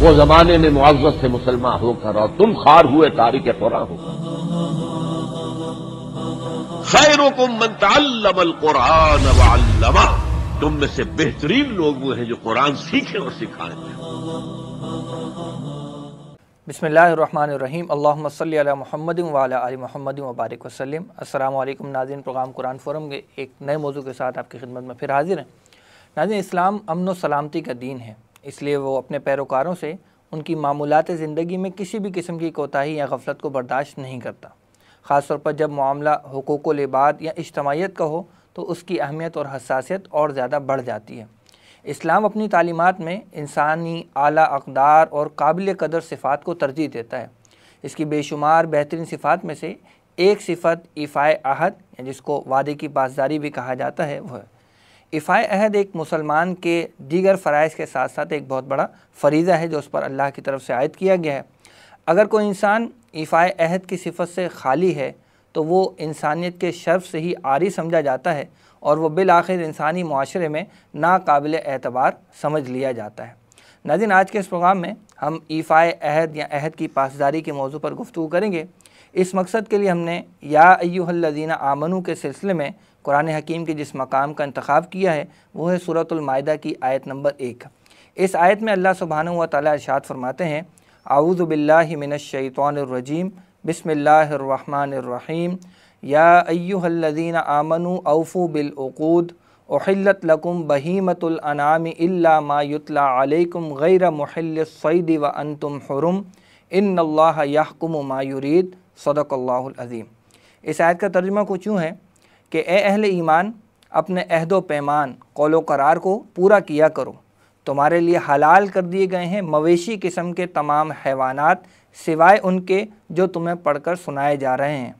वो जमाने में मुआवजत से मुसलमान होकर और तुम खार हुए तारीख कुरान हो खैरों को मनताल कुरान वल्लमा तुम में से बेहतरीन लोग वो हैं जो कुरान सीखें और सिखाएं बिसमीम अल्लाम सल महमद वाली महमद वबारक वसलम अल्लाम नाजिन प्रोग्राम कुरान फोरम के एक नए मौजू के साथ आपकी खिदमत में फिर हाजिर हैं नाजिन इस्लाम अमन व सलामती का दीन है इसलिए वो अपने पैरोकारों से उनकी मामूलत ज़िंदगी में किसी भी किस्म की कोताही या गफलत को बर्दाश्त नहीं करता खास तौर पर जब मामला हकूक़ लिबाद या इज्तमाहीत का हो तो उसकी अहमियत और हसासीत और ज़्यादा बढ़ जाती है इस्लाम अपनी तालीमत में इंसानी आला अकदार और काबिल कदर सिफ़ात को तरजीह देता है इसकी बेशुमार बेहतरीन सिफ़ात में से एक सिफत इफ़ाए अहद जिसको वादे की पासदारी भी कहा जाता है वह है इफ़ाय अहद एक मुसलमान के दीगर फ़रज़ के साथ साथ एक बहुत बड़ा फरीज़ा है जो उस पर अल्लाह की तरफ से आयद किया गया है अगर कोई इंसान इफ़ाय अहद की सिफत से खाली है तो वो इंसानियत के शर्फ से ही आरी समझा जाता है और वह बिल आखिर इंसानी माशरे में नाकबिल एतबार समझ लिया जाता है नाजिन आज के इस प्रोग्राम में हम ईफ़ाए अहद या अहद की पासदारी के मौजू पर गुफ्तु करेंगे इस मकसद के लिए हमने या अयूहल्लिना आमनू के सिलसिले में कुरान हकीम के जिस मकाम का इंतखा किया है वह है सूरतमादा की आयत नंबर एक इस आयत में अल्लाह सुबहान व ताली फरमाते हैं आऊज़बिल्लिमिनशैतरजीम बसमीम या अयुहल्लिन आमनु अवफ़ु बिलूद ओहलत लकुम बहीमतुलनामी मायुतला अलैकुम गैर महलसैदी व अनतम हरुम इन अल्लाह याकुम मायूरीद सदक़ल्लाज़ीम इस आयत का तर्जमा कुछ यूँ है कि ए अहल ईमान अपने अहद पैमान कौलो करार को पूरा किया करो तुम्हारे लिए हलाल कर दिए गए हैं मवेशी किस्म के तमाम हैवानात सिवाय उनके जो तुम्हें पढ़कर सुनाए जा रहे हैं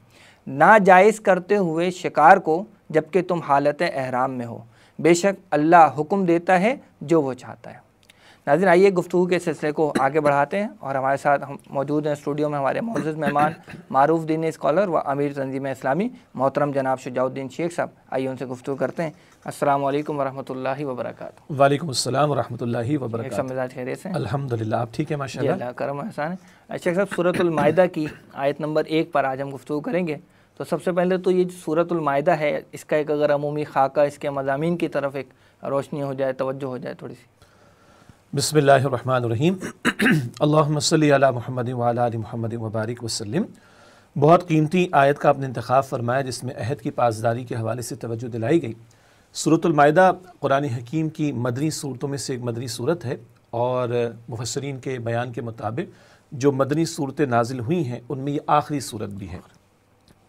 नाजायज़ करते हुए शिकार को जबकि तुम हालत अहराम में हो बेशक अल्लाह हुक्म देता है जो वो चाहता है नाजिन आइए गुफ्तु के सिलसिले को आगे बढ़ाते हैं और हमारे साथ हम मौजूद हैं स्टूडियो में हमारे मौजूद मेहमान मारूफ दीन स्कॉलर व अमीर तंजीम इस्लामी मोहतरम जनाब शुजाउद्दीन शेख साहब आइए उनसे गुफ्तु करते हैं असल वरम् वबरक वालेकुम वरहमल वबरक मिजाज खैर से अलहमदिल्ला आप ठीक है माशा अल्लाह करम एहसान है शेख अच्छा, साहब सूरतमाहा की आयत नंबर एक पर आज हम गुफ्तु करेंगे तो सबसे पहले तो ये सूरतमाहा है इसका एक अगर अमूमी खाका इसके मजामी की तरफ एक रोशनी हो जाए तोज्जो हो जाए थोड़ी सी बसमीम अल्लाम महमद वाल महमद वबारक वसलम बहुत कीमती आयत का आपने इंतखा फरमाया जिसमें अहद की पासदारी के हवाले से तोज्जो दिलाई गई सूरतमायदा कुरान हकीम की मदनी सूरतों में से एक मदनी सूरत है और मुफसरीन के बयान के मुताबिक जो मदनी सूरतें नाजिल हुई हैं उनमें ये आखिरी सूरत भी है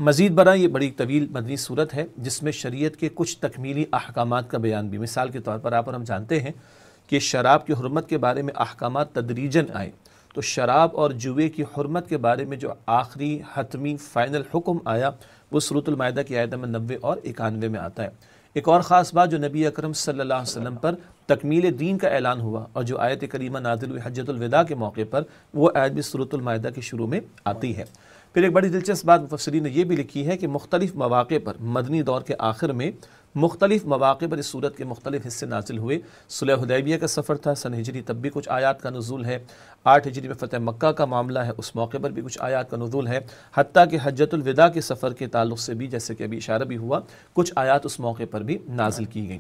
मज़ीद बरा ये बड़ी तवील मदनी सूरत है जिसमें शरीय के कुछ तकमीली अहकाम का बयान भी मिसाल के तौर पर आप और हम जानते हैं कि शराब की हरमत के बारे में अहकाम तदरीजन आए तो शराब और जुए की हरमत के बारे में जो आखिरी हतमी फ़ाइनल हुक्म आया वो सरतुलमायदा की आयत में नबे और इक्यानवे में आता है एक और ख़ास बात जो नबी अकरम सल्लल्लाहु अलैहि वसल्लम पर तकमील दीन का ऐलान हुआ और जो आयत करीमा नाजिल हजतलविदा के मौके पर वो आयत भी सरतुलमायदा के शुरू में आती है फिर एक बड़ी दिलचस्प बात मुफसरी ने यह भी लिखी है कि मुख्तलिफ़ मौाक़े पर मदनी दौर के आखिर में मुख्तलिफ मौाक़े पर इस सूरत के मुख्तलिफ हिस्से नाजिल हुए सुलह हदैबिया का सफ़र था सन हिजरी तब भी कुछ आयात का नजूल है आठ हिजरी में फ़तेह मक्का का मामला है उस मौके पर भी कुछ आयात का नजूल है हती कि हजतुलविदा के सफ़र के तल्ल से भी जैसे कि अभी इशारा भी हुआ कुछ आयात उस मौके पर भी नाजिल की गई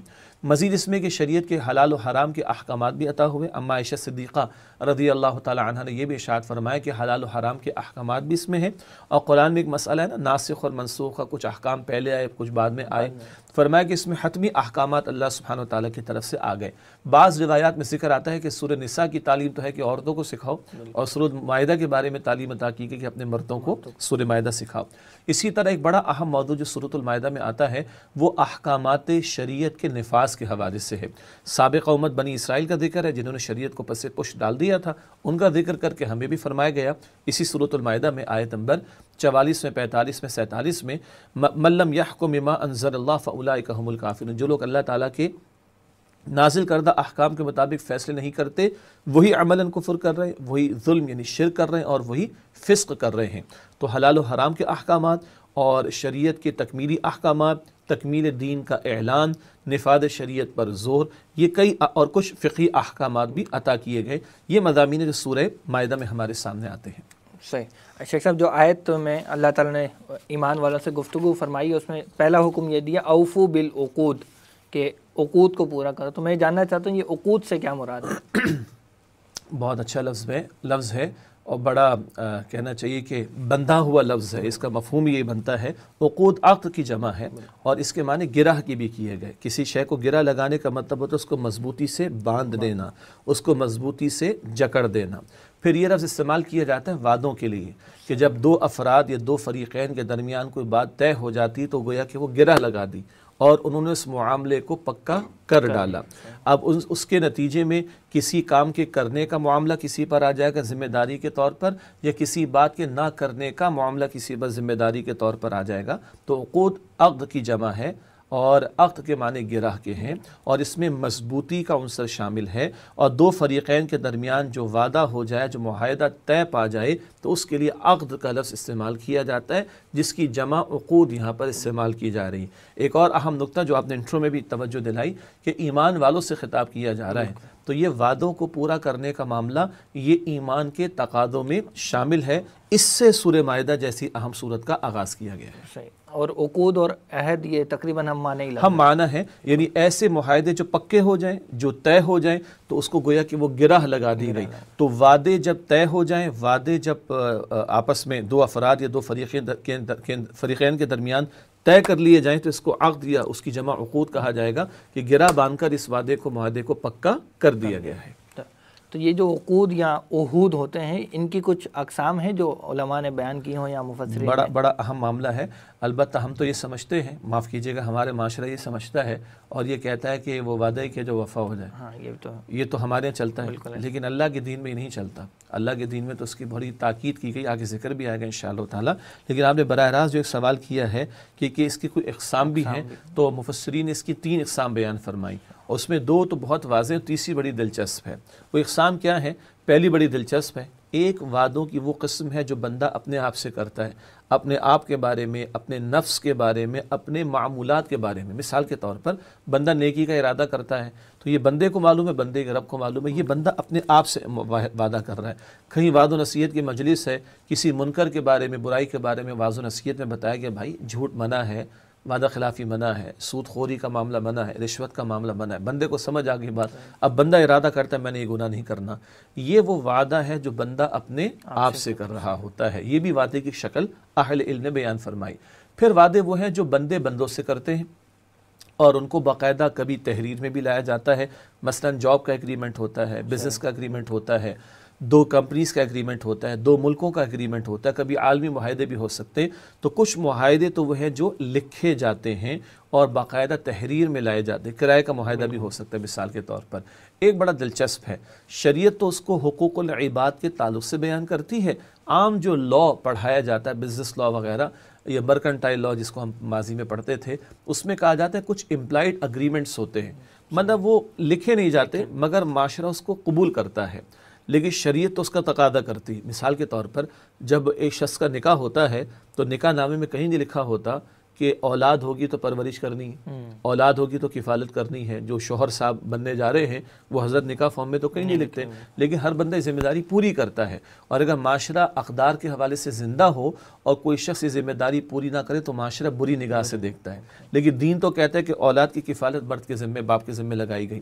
मजीद इसमें कि शरीय के हलाल और हराम के अहकाम भी अता हुए अम्मा ऐशा सदीक़ा रजी अल्लाह तह ने यह भी इशात फरमाया कि हलाल और हराम के अहकाम भी इसमें हैं और कुरान में एक मसला है ना नासिक और मनसूख का कुछ अहकाम पहले आए कुछ बाद में आए फरमाया कि इसमें हतमी अहकाम अल्लाह सुबहान ताली की तरफ से आ गए बाज़ रिवायात में जिक्र आता है कि सुर नसा की तालीम तो है कि औरतों को सिखाओ और सुर माह के बारे में तालीम अदा की गई कि अपने मर्दों को सुर माह सिखाओ इसी तरह एक बड़ा अहम मौजूद जो सुरतमाहा में आता है वो अहकाम शरीय के नफाज के हवाले से है सबक उमत बनी इसराइल का जिक्र है जिन्होंने शरीय को पसे पुश डाल दिया था उनका जिक्र करके हमें भी फरमाया गया इसी सूरतमाहा में आयत नंबर चवालीस में पैंतालीस में सैंतालीस में मल्लम यह को ममा अनजर फ़ला जो लोग अल्लाह ताली के नाजिल करदा अहकाम के मुताबिक फ़ैसले नहीं करते वही अमलन कुफर कर रहे हैं वही जुल्म यानी शिर कर रहे हैं और वही फ़िस्क कर रहे हैं तो हलाल व हराम के अहकाम और शरीयत के तकमीली अहकाम तकमील दीन का एलान निफाद शरीयत पर जोर ये कई और कुछ फ़िकी अहकाम भी अता किए गए ये मजामी जो सूर्य माहा में हमारे सामने आते हैं सही शेख अच्छा, साहब जो आयत तो में अल्लाह ताला ने ईमान वालों से गुफ्तु फरमाई उसमें पहला हुक्म ये दिया अवफू बिल उकूद के उकूद को पूरा करो तो मैं जानना चाहता हूँ ये उकूद से क्या मुराद है बहुत अच्छा लफ्ज़ है लफ्ज़ है और बड़ा आ, कहना चाहिए कि बंधा हुआ लफ्ज़ है इसका मफहम ये बनता है वकूद अक्त की जमा है और इसके माने गिरह की भी किए गए किसी शय को गिरा लगाने का मतलब होता है उसको मजबूती से बांध देना उसको मजबूती से जकड़ देना फिर ये लफ्ज़ इस्तेमाल किया जाता है वादों के लिए कि जब दो अफराद या दो फरीक़ैन के दरमियान कोई बात तय हो जाती तो गोया कि वो गिरह लगा दी और उन्होंने उस मामले को पक्का कर डाला अच्छा। अब उस, उसके नतीजे में किसी काम के करने का मामला किसी पर आ जाएगा ज़िम्मेदारी के तौर पर या किसी बात के ना करने का मामला किसी पर ज़िम्मेदारी के तौर पर आ जाएगा तो अकूद अक्द की जमा है और अक्त के माने गिरह के हैं और इसमें मजबूती का अंसर शामिल है और दो फरीक़ैन के दरमियान जो वादा हो जाए जो माहदा तय पा जाए तो उसके लिए अक्द का लफ्ज़ इस्तेमाल किया जाता है जिसकी जमा अकूद यहाँ पर इस्तेमाल की जा रही है एक और अहम नुकता जो आपने इंट्रो में भी तवज्जो दिलाई कि ईमान वालों से ख़िताब किया जा रहा है तो ये वादों को पूरा करने का मामला ये ईमान के तकादों में शामिल है इससे सूर्य माहा जैसी अहम सूरत का आगाज़ किया गया है और उकूद और अहद ये तकरीबन हम माने ही हम माना है यानी ऐसे माहदे जो पक्के हो जाएं जो तय हो जाएं तो उसको गोया कि वो गिराह लगा दी गई तो वादे जब तय हो जाएं वादे जब आपस में दो अफराद या दो फरीक़ फरीक़ैन के दरमियान तय कर लिए जाएं तो इसको अक्द या उसकी जमा उकूद कहा जाएगा कि गिरा बांध कर इस वादे को माहदे को पक्का कर दिया गया है तो ये जो अकूद या ओहूद होते हैं इनकी कुछ अकसाम हैं जो ने बयान की हों या मुफस बड़ा बड़ा अहम मामला है अलबत् हम तो ये समझते हैं माफ़ कीजिएगा हमारे माशरा ये समझता है और ये कहता है कि वो वादे के जो वफ़ा हो जाए हाँ ये तो ये तो हमारे यहाँ चलता है लेकिन अल्लाह के दीन में नहीं चलता अल्लाह के दिन में तो उसकी बड़ी ताक़ीद की गई आगे जिक्र भी आएगा इन ताला लेकिन आपने बर रास्त जो एक सवाल किया है कि, कि इसकी कोई इकसाम भी हैं तो मुफसरीन ने इसकी तीन इकसाम बयान फरमाई और उसमें दो तो बहुत वाजें तीसरी बड़ी दिलचस्प है वो इकसाम क्या है पहली बड़ी दिलचस्प है एक वादों की वो कस्म है जो बंदा अपने आप से करता है अपने आप के बारे में अपने नफ्स के बारे में अपने मामूलत के बारे में मिसाल के तौर पर बंदा नेकी का इरादा करता है तो ये बंदे को मालूम है बंदे के रब को मालूम है ये बंदा अपने आप से वादा कर रहा है कहीं वाद नसीहत की मजलिस है किसी मुनकर के बारे में बुराई के बारे में वाज नसीहत में बताया गया भाई झूठ मना है वादा खिलाफी मना है सूद खोरी का मामला मना है रिश्वत का मामला मना है बंदे को समझ आ गई बात अब बंदा इरादा करता है मैंने ये गुना नहीं करना ये वो वादा है जो बंदा अपने आप से कर रहा होता है ये भी वादे की शक्ल अहल इल ने बयान फरमाई फिर वादे वो हैं जो बंदे बंदों से करते हैं और उनको बाकायदा कभी तहरीर में भी लाया जाता है मसलन जॉब का एग्रीमेंट होता है बिज़नेस का एग्रीमेंट होता है दो कंपनीज़ का एग्रीमेंट होता है दो मुल्कों का एग्रीमेंट होता है कभी आलमी माहदे भी हो सकते हैं तो कुछ माहदे तो वह हैं जो लिखे जाते हैं और बाकायदा तहरीर में लाए जाते हैं किराए का माहदा भी हो सकता है मिसाल के तौर पर एक बड़ा दिलचस्प है शरीय तो उसको हकूक़ल के ताल्लुक से बयान करती है आम जो लॉ पढ़ाया जाता है बिज़नेस लॉ वगैरह या बर्कनटाइल लॉ जिसको हम माजी में पढ़ते थे उसमें कहा जाता है कुछ एम्प्लाइड अग्रीमेंट्स होते हैं मतलब वो लिखे नहीं जाते मगर माशरा उसको कबूल करता है लेकिन शरीयत तो उसका तकादा करती है मिसाल के तौर पर जब एक शख्स का निकाह होता है तो निकाह नामे में कहीं नहीं लिखा होता कि औलाद होगी तो परवरिश करनी है हम्म। औलाद होगी तो किफ़ालत करनी है जो शोहर साहब बनने जा रहे हैं वो हज़रत निका फॉर्म में तो कहीं नहीं, लिखते लेकिन हर बंदा ज़िम्मेदारी पूरी करता है और अगर माशरा अकदार के हवाले से ज़िंदा हो और कोई शख्स ये ज़िम्मेदारी पूरी ना करे तो माशरा बुरी निगाह से देखता है लेकिन दीन तो कहता है कि औलाद की किफ़ालत मर्द के ज़िम्मे बाप के ज़िम्मे लगाई गई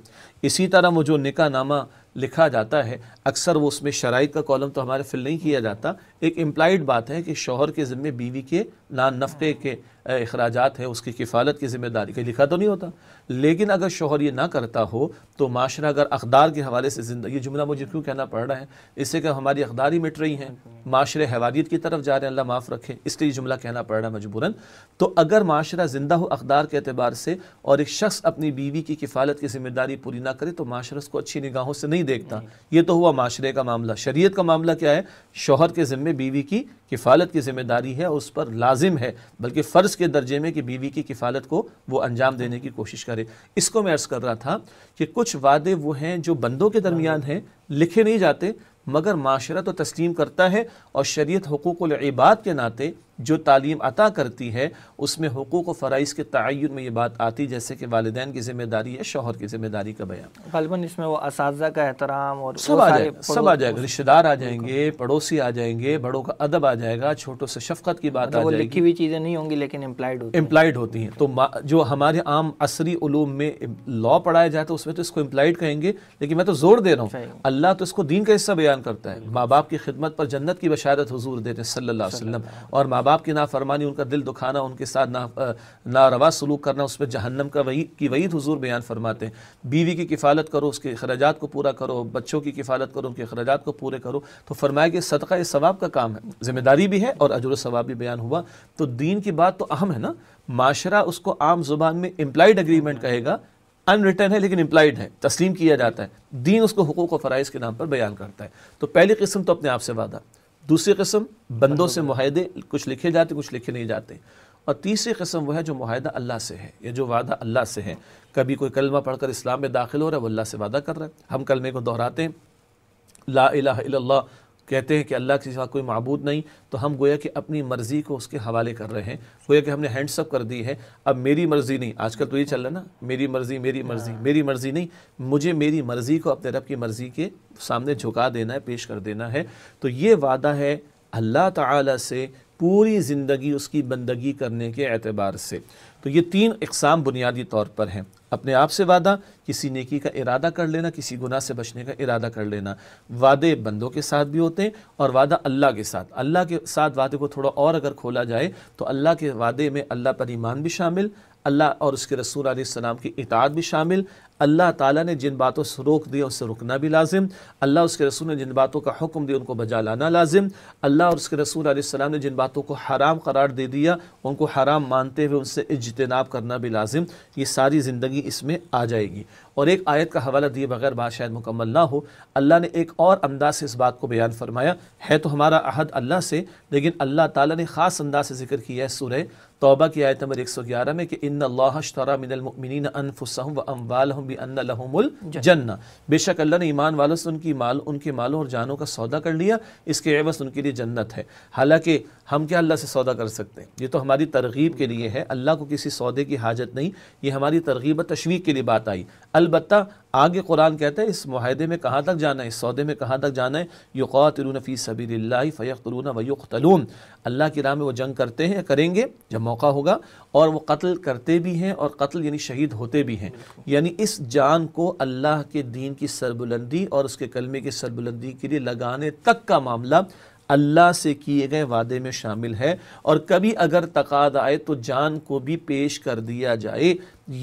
इसी तरह वो जो निका नामा लिखा जाता है अक्सर वो उसमें शराइ का कॉलम तो हमारे फिल नहीं किया जाता एक इम्प्लाइड बात है कि शोहर के ज़िम्मे बीवी के नान नफ़े के अखराज हैं उसकी किफ़ालत की ज़िम्मेदारी कहीं लिखा तो नहीं होता लेकिन अगर शोहर ये ना करता हो तो माशरा अगर अखदार के हवाले से ज़िंदा ये जुमला मुझे क्यों कहना पड़ रहा है इससे कि हमारी अखदार ही मिट रही हैं माशरे हवालियत की तरफ जा रहे हैं अल्लाह माफ़ रखे इसलिए जुमला कहना पड़ रहा है मजबूरन तो अगर माशरा ज़िंदा हो अखदार के अतबार से और एक शख्स अपनी बीवी की किफ़ालत की जिम्मेदारी पूरी ना करे तो माशरा उसको अच्छी निगाहों से नहीं देखता ये तो हुआ माशरे का मामला शरीय का मामला क्या है शोहर के ज़िम्मे बीवी की किफ़ालत की जिम्मेदारी है उस पर लाजिम है बल्कि फ़र्ज़ के दर्जे में कि बीवी की किफ़ालत को वो अंजाम देने की कोशिश करें हमारे इसको मैं अर्ज़ कर रहा था कि कुछ वादे वो हैं जो बंदों के दरमियान हैं लिखे नहीं जाते मगर माशरा तो तस्लीम करता है और शरीय हकूक़ इबाद के नाते जो तालीम अता करती है उसमें हकूक़ व फ़राइज़ के तयन में ये बात आती जैसे कि वालदे की ज़िम्मेदारी है शोहर की ज़िम्मेदारी का बयान गलबन इसमें वो इस का एहतराम और सब आ जाएगा सब आ जाएगा रिश्तेदार आ जाएंगे पड़ोसी आ जाएंगे बड़ों का अदब आ जाएगा छोटों से शफकत की बात आ मतलब जाएगी लिखी हुई चीज़ें नहीं होंगी लेकिन एम्प्लाइड होती एम्प्लाइड होती हैं तो जो हमारे आम असरी उलूम में लॉ पढ़ाया जाता है उसमें तो इसको एम्प्लाइड कहेंगे लेकिन मैं तो ज़ोर दे रहा हूँ अल्लाह तो इसको दीन का हिस्सा बयान करता है माँ बाप की खिदमत पर जन्नत की बशारत हजूर देते सल्ला वसलम और माँ बाप की नाफरमानी उनका दिल दुखाना उनके साथ ना ना नारवा सलूक करना उस पर जहन्नम का वही की वही हजूर बयान फरमाते हैं बीवी की किफ़ालत करो उसके अखराज को पूरा करो बच्चों की किफ़ालत करो उनके अखराजात को पूरे करो तो फरमाया कि सदका इस सवाब का काम है जिम्मेदारी भी है और अजर सवाब भी बयान हुआ तो दीन की बात तो अहम है ना माशरा उसको आम जुबान में इम्प्लाइड अग्रीमेंट कहेगा अनरिटर्न है लेकिन इम्प्लाइड है तस्लीम किया जाता है दीन उसको हकूक़ व फ़राइज़ के नाम पर बयान करता है तो पहली किस्म तो अपने आप से वादा दूसरी कस्म बंदों से माहदे कुछ लिखे जाते कुछ लिखे नहीं जाते और तीसरी कस्म वह है जो माहदा अल्लाह से है ये जो वादा अल्लाह से है कभी कोई कलमा पढ़कर इस्लाम में दाखिल हो रहा है वो अल्लाह से वादा कर रहा है हम कलमे को दोहराते हैं ला अला कहते हैं कि अल्लाह के साथ कोई मबूद नहीं तो हम गोया कि अपनी मर्ज़ी को उसके हवाले कर रहे हैं गोया कि हमने हैंडसअप कर दी है अब मेरी मर्ज़ी नहीं आजकल तो ये चल रहा ना मेरी मर्ज़ी मेरी मर्ज़ी हाँ। मेरी मर्ज़ी नहीं मुझे मेरी मर्ज़ी को अपने रब की मर्ज़ी के सामने झुका देना है पेश कर देना है तो ये वादा है अल्लाह त पूरी ज़िंदगी उसकी बंदगी करने के अतबार से तो ये तीन इकसाम बुनियादी तौर पर हैं अपने आप से वादा किसी नेकी का इरादा कर लेना किसी गुनाह से बचने का इरादा कर लेना वादे बंदों के साथ भी होते हैं और वादा अल्लाह के साथ अल्लाह के साथ वादे को थोड़ा और अगर खोला जाए तो अल्लाह के वादे में अल्लाह पर ईमान भी शामिल अल्लाह और उसके रसूल सलाम की इतात भी शामिल अल्लाह ताला ने जिन बातों से रोक दिया उससे रुकना भी लाजिम अल्लाह उसके रसूल ने जिन बातों का हुक्म दिया उनको बजा लाना लाजिम अल्लाह और उसके रसूल सलाम ने जिन बातों को हराम करार दे दिया उनको हराम मानते हुए उनसे इजतनाब करना भी लाजिम ये सारी ज़िंदगी इसमें आ जाएगी और एक आयत का हवाला दिए बगैर बात शायद मुकम्मल ना हो अल्लाह ने एक और अंदाज से इस बात को बयान फरमाया है तो हमारा अहद अल्लाह से लेकिन अल्लाह ताली ने ख़ास अंदाज से जिक्र किया है सुरह तोबा की आयत नंबर 111 में कि इन अल्लाहरा अनफुसम व भी जन्ना बेशक अल्लाह ने ईमान वालों से उनकी माल उनके मालों और जानों का सौदा कर लिया इसके एवस उनके लिए जन्नत है हालांकि हम क्या अल्लाह से सौदा कर सकते हैं ये तो हमारी तरगीब के लिए है अल्लाह को किसी सौदे की हाजत नहीं ये हमारी तरगीब तशवीक के लिए बात आई अलबत् आगे कुरान कहता है इस माहदे में कहाँ तक जाना है इस सौदे में कहाँ तक जाना है युवा फ़ी सबी फ़यतरून वयुख्तलून अल्लाह की राह में वो जंग करते हैं करेंगे जब मौका होगा और वो कत्ल करते भी हैं और कत्ल यानी शहीद होते भी हैं यानी इस जान को अल्लाह के दीन की सरबुलंदी और उसके कलमे की सरबुलंदी के लिए लगाने तक का मामला अल्लाह से किए गए वादे में शामिल है और कभी अगर तकाद आए तो जान को भी पेश कर दिया जाए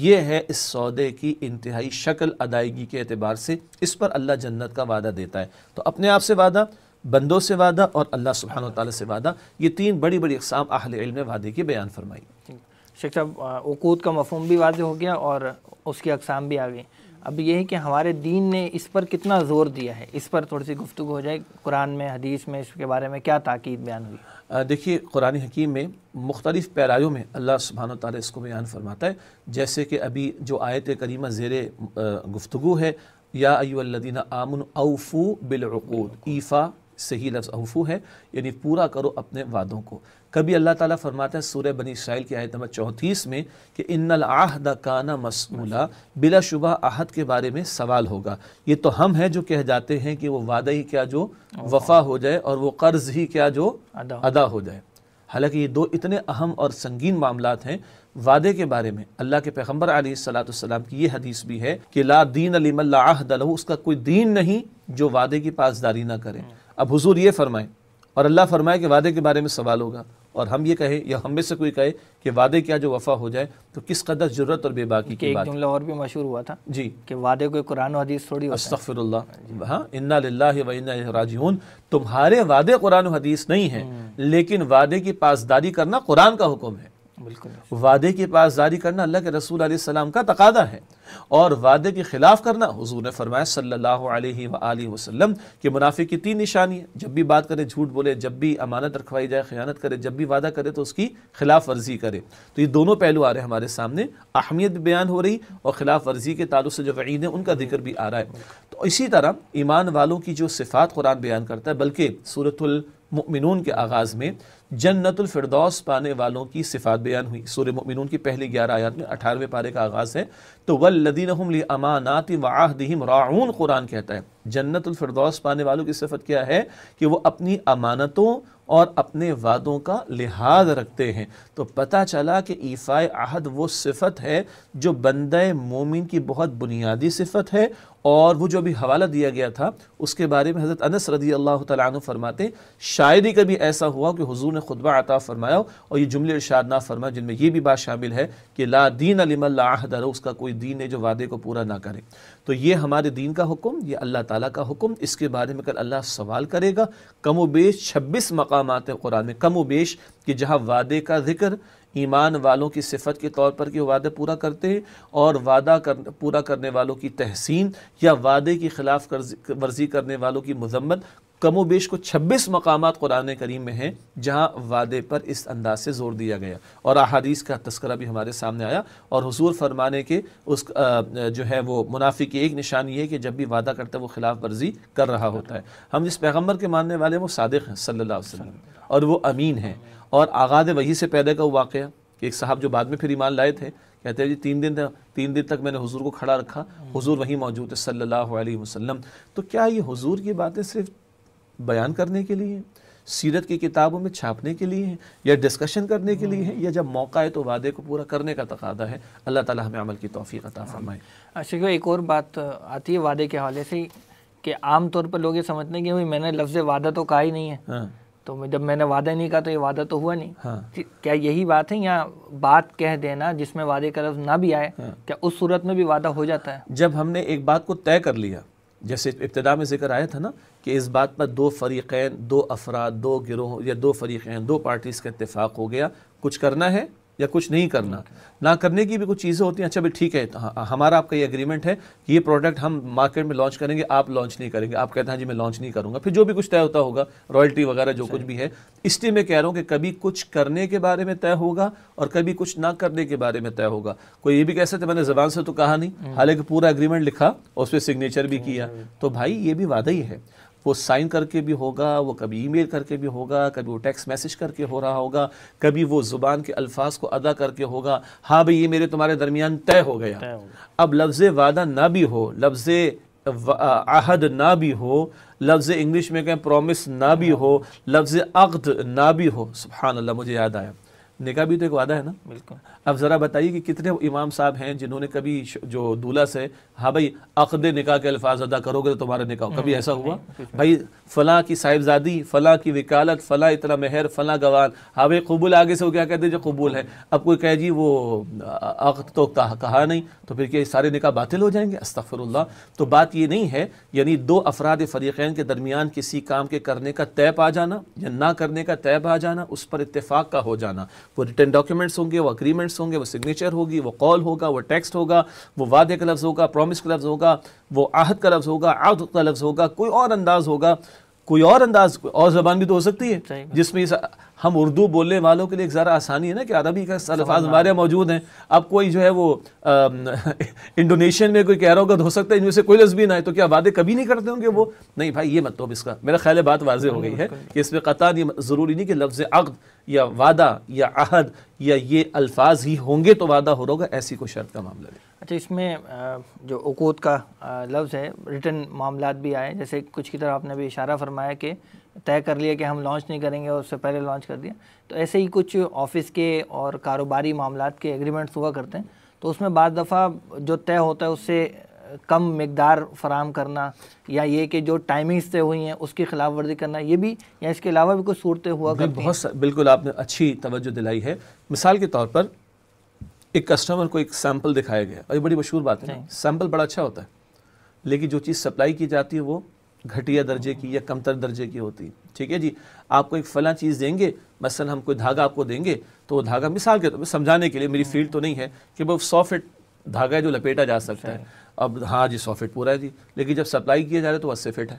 ये है इस सौदे की इंतहाई शक्ल अदायगी के अतबार से इस पर अल्लाह जन्नत का वादा देता है तो अपने आप से वादा बंदों से वादा और अल्लाह सुबहान तला से वादा ये तीन बड़ी बड़ी अकसाम अहल इल्म वादे की बयान फरमाई शेख साहब का मफहम भी वाज हो गया और उसकी अकसाम भी आ गई अब ये है कि हमारे दीन ने इस पर कितना ज़ोर दिया है इस पर थोड़ी सी गुफ्तु हो जाए कुरान में हदीस में इसके बारे में क्या ताक़द बयान हुई देखिए कुरान हकीम में मुख्तलिफ़ पैरायों में अल्लाह सुबहान तारा इसको बयान फरमाता है जैसे कि अभी जो आयत करीमा ज़ेर गुफ्तु है या अयुल्लदीन आमन अवफू बिलकूद ईफ़ा सही लफ्ज़ अवफू है यानी पूरा करो अपने वादों को कभी अल्लाह ताला फरमाते हैं सूर्य बनी इसराइल की आयत नंबर चौंतीस में कि इन्नल आहद काना मसमूला बिला शुबा आहद के बारे में सवाल होगा ये तो हम हैं जो कह जाते हैं कि वो वादा ही क्या जो वफा हो जाए और वो कर्ज़ ही क्या जो अदा हो जाए हालांकि ये दो इतने अहम और संगीन मामला हैं वादे के बारे में अल्लाह के पैगम्बर सलाम की ये हदीस भी है कि ला दीन अलीमल्लाहदल उसका कोई दीन नहीं जो वादे की पासदारी ना करें हाँ। अब हुजूर ये फरमाएं और अल्लाह फरमाए कि वादे के बारे में सवाल होगा और हम ये कहें या हम में से कोई कहे कि वादे क्या जो वफा हो जाए तो किस कदर जरूरत और बेबाकी की बात जुमला और भी मशहूर हुआ था जी कि वादे को कुरान हदीस थोड़ी अस्तफर हाँ इन्ना लाला व इन्ना तुम्हारे वादे कुरान हदीस नहीं है हम्म। लेकिन वादे की पासदारी करना कुरान का हुक्म है वादे की पासदारी करना अल्लाह के रसूल आसमाम का तकादा है और वादे के ख़िलाफ़ करना हजूर ने फरमाया सल्लल्लाहु अलैहि वसल्लम मुनाफे की तीन निशानी है जब भी बात करें झूठ बोले जब भी अमानत रखवाई जाए ख़यानत करे जब भी वादा करे तो उसकी खिलाफ वर्जी करे तो ये दोनों पहलू आ रहे हैं हमारे सामने अहमियत भी बयान हो रही और ख़िलाफ वर्जी के तारु से जो वीद है उनका जिक्र भी आ रहा है तो इसी तरह ईमान वालों की जो सिफ़ात कुरान बयान करता है बल्कि सूरतमिन के आगाज़ में जन्नतुल फिरदौस पाने वालों की सिफात बयान हुई सूर्य मिनून की पहली ग्यारह आयात में अठारहवें पारे का आगाज़ है तो वल्लिन अमानात वाहदीम राउन कुरान कहता है जन्नतुल फिरदौस पाने वालों की सिफत क्या है कि वो अपनी अमानतों और अपने वादों का लिहाज रखते हैं तो पता चला कि ईफ़ा अहद वो सिफत है जो बंद मोमिन की बहुत बुनियादी सिफत है और वो जो अभी हवाला दिया गया था उसके बारे में हज़रत अनस रदी अल्लाह तु फरमाते शायद ही कभी ऐसा हुआ कि हज़ू ने खुतबा आता फरमाया और ये जुमले इर्शाद ना फरमाए जिनमें ये भी बात शामिल है कि ला दीन अलिमल्लाहदर उसका कोई दीन है जो वादे को पूरा ना करे तो ये हमारे दीन का हुक्म ये अल्लाह ताली का हुक्म इसके बारे में कल अल्लाह सवाल करेगा कम वेश छब्बीस मकाम हैं कुरान में कम वेश कि जहाँ वादे का जिक्र ईमान वालों की सिफत के तौर पर कि वादे पूरा करते हैं और वादा कर पूरा करने वालों की तहसीन या वादे की खिलाफ वर्जी करने वालों की मजम्मत कमो बेश को छब्बीस मकाम कुरान करीम में हैं जहाँ वादे पर इस अंदाज से ज़ोर दिया गया और अहादीस का तस्करा भी हमारे सामने आया और हजूर फरमाने के उस जो है वो मुनाफी की एक निशानी है कि जब भी वादा करता है वो खिलाफ वर्जी कर रहा होता है हम जिस पैगम्बर के मानने वाले हैं वो सादक हैं सल्ला वसलम और वो अमीन हैं और आगाज़ वही से पैदा का वाक़ कि एक साहब जो बाद में फिर ईमान लाए थे कहते हैं जी तीन दिन तीन दिन तक मैंने हुजूर को खड़ा रखा हुजूर वहीं मौजूद है सल्लल्लाहु अलैहि वसल्लम तो क्या ये हुजूर की बातें सिर्फ बयान करने के लिए सीरत की किताबों में छापने के लिए है या डिस्कशन करने के लिए है या जब मौका है तो वादे को पूरा करने का तकादा है अल्लाह ताला हमें अमल की तोफ़ी अता फरमाए शिको एक और बात आती है वादे के हवाले से कि आम तौर पर लोग ये समझते हैं कि मैंने लफ्ज़ वादा तो कहा ही नहीं है हाँ। तो जब मैंने वादा नहीं कहा तो ये वादा तो हुआ नहीं हाँ। क्या यही बात है या बात कह देना जिसमें वादे का लफ्ज़ ना भी आए हाँ। क्या उस सूरत में भी वादा हो जाता है जब हमने एक बात को तय कर लिया जैसे इब्तदा में जिक्र आया था ना कि इस बात पर दो फरीक़ैन दो अफराद दो गिरोह या दो फरीक़ैन दो पार्टीज़ का इतफाक़ हो गया कुछ करना है या कुछ नहीं करना ना करने की भी कुछ चीज़ें होती हैं अच्छा भाई ठीक है तो हाँ, हमारा आपका ये एग्रीमेंट है कि ये प्रोडक्ट हम मार्केट में लॉन्च करेंगे आप लॉन्च नहीं करेंगे आप कहते हैं हाँ जी मैं लॉन्च नहीं करूँगा फिर जो भी कुछ तय होता होगा रॉयल्टी वगैरह जो कुछ भी है इसलिए मैं कह रहा हूँ कि कभी कुछ करने के बारे में तय होगा और कभी कुछ ना करने के बारे में तय होगा कोई ये भी कह सकते मैंने जबान से तो कहा नहीं हम्म। हालांकि पूरा एग्रीमेंट लिखा और उस पर सिग्नेचर भी किया तो भाई ये भी वादा ही है वो साइन करके भी होगा वो कभी ईमेल करके भी होगा कभी वो टेक्स्ट मैसेज करके हो रहा होगा कभी वो ज़ुबान के अल्फाज को अदा करके होगा हाँ भाई ये मेरे तुम्हारे दरमियान तय हो गया अब लफ्ज़ वादा ना भी हो लफ्ज़ आहद ना भी हो लफ्ज़ इंग्लिश में कहें प्रोमिस ना भी हो लफ्ज़ अकद ना भी हो सुबहान अल्लाह मुझे याद आया निका भी तो एक वादा है ना बिल्कुल अब ज़रा बताइए कि कितने इमाम साहब हैं जिन्होंने कभी जो दूल्हा से हाँ भाई अकद निका के अल्फाज अदा करोगे तो तुम्हारा निका कभी हम्म, ऐसा हुआ भाई फला की साहिबजादी फला की वकालत फला इतना मेहर फला गवान हाँ भाई कबूल आगे से वो क्या कहते हैं जो कबूल है हम्म। अब कोई कहे जी वो अकद तो कहा नहीं तो फिर क्या सारे निका बातिल हो जाएंगे अस्तफ़र तो बात ये नहीं है यानी दो अफराद फ़रीक़ैन के दरमियान किसी काम के करने का तय पा जाना या ना करने का तय पा जाना उस पर इतफ़ाक़ का हो जाना वो रिटर्न डॉक्यूमेंट्स होंगे वो अग्रीमेंट्स होंगे वो सिग्नेचर होगी वो कॉल होगा वो टेक्स्ट होगा वो वादे का लफ्ज़ होगा प्रॉमिस का लफ्ज़ होगा वो आहद का लफ्ज़ होगा आद का लफ्ज़ होगा कोई और अंदाज़ होगा कोई और अंदाज और जबान भी तो हो सकती है जिसमें इस हम उर्दू बोलने वालों के लिए एक ज़रा आसानी है ना कि अरबी का अल्फाज हमारे मौजूद हैं अब कोई जो है वो इंडोनेशियन में कोई कह रहा होगा तो हो सकता है इनमें से कोई लजबी ना है तो क्या वादे कभी नहीं करते होंगे वो नहीं भाई ये मतलब इसका मेरा ख्याल बात वाज हो गई है कि इसमें कतार ज़रूरी नहीं कि लफ्ज़ अकद या वादा या अहद या ये अल्फाज ही होंगे तो वादा हो होगा ऐसी कोई शर्त का मामला नहीं अच्छा इसमें जो अकूत का लफ्ज़ है रिटर्न मामला भी आए जैसे कुछ की तरह आपने भी इशारा फरमाया कि तय कर लिया कि हम लॉन्च नहीं करेंगे और उससे पहले लॉन्च कर दिया तो ऐसे ही कुछ ऑफिस के और कारोबारी मामला के एग्रीमेंट्स हुआ करते हैं तो उसमें बाद दफ़ा जो तय होता है उससे कम मकदार फराम करना या ये कि जो टाइमिंग्स तय हुई हैं उसकी खिलाफ वर्जी करना ये भी या इसके अलावा भी कुछ सूरतें हुआ करती बहुत बिल्कुल आपने अच्छी तवज्जो दिलाई है मिसाल के तौर पर एक कस्टमर को एक सैम्पल दिखाया गया और ये बड़ी मशहूर बात है सैम्पल बड़ा अच्छा होता है लेकिन जो चीज़ सप्लाई की जाती है वो घटिया दर्जे की या कमतर दर्जे की होती ठीक है जी आपको एक फ़ला चीज़ देंगे मसलन हम कोई धागा आपको देंगे तो वो धागा मिसाल के तौर तो, पर समझाने के लिए मेरी फील्ड तो नहीं है कि वो सौ फिट धागा है जो लपेटा जा सकता है अच्छा। अब हाँ जी सौ फिट पूरा है जी लेकिन जब सप्लाई किया जा रहा है तो अस्सी फिट है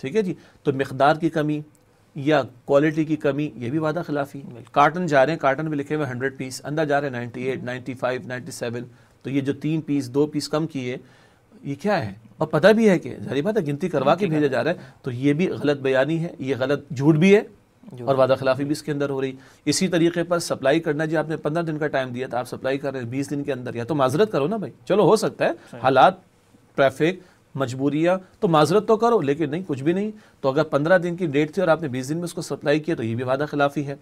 ठीक है जी तो मकदार की कमी या क्वालिटी की कमी ये भी वादा खिलाफी कार्टन जा रहे हैं कार्टन में लिखे हुए हंड्रेड पीस अंदर जा रहे हैं ninety eight ninety five ninety seven तो ये जो तीन पीस दो पीस कम किए ये क्या है और पता भी है कि जारी बात है गिनती करवा के भेजा जा रहा है तो ये भी गलत बयानी है ये गलत झूठ भी है और वादा खिलाफी भी इसके अंदर हो रही इसी तरीके पर सप्लाई करना जी आपने पंद्रह दिन का टाइम दिया था तो आप सप्लाई कर रहे हैं बीस दिन के अंदर या तो माजरत करो ना भाई चलो हो सकता है हालात ट्रैफिक मजबूरियाँ तो माजरत तो करो लेकिन नहीं कुछ भी नहीं तो अगर पंद्रह दिन की डेट थी और आपने बीस दिन में उसको सप्लाई किया तो ये भी वादा खिलाफी है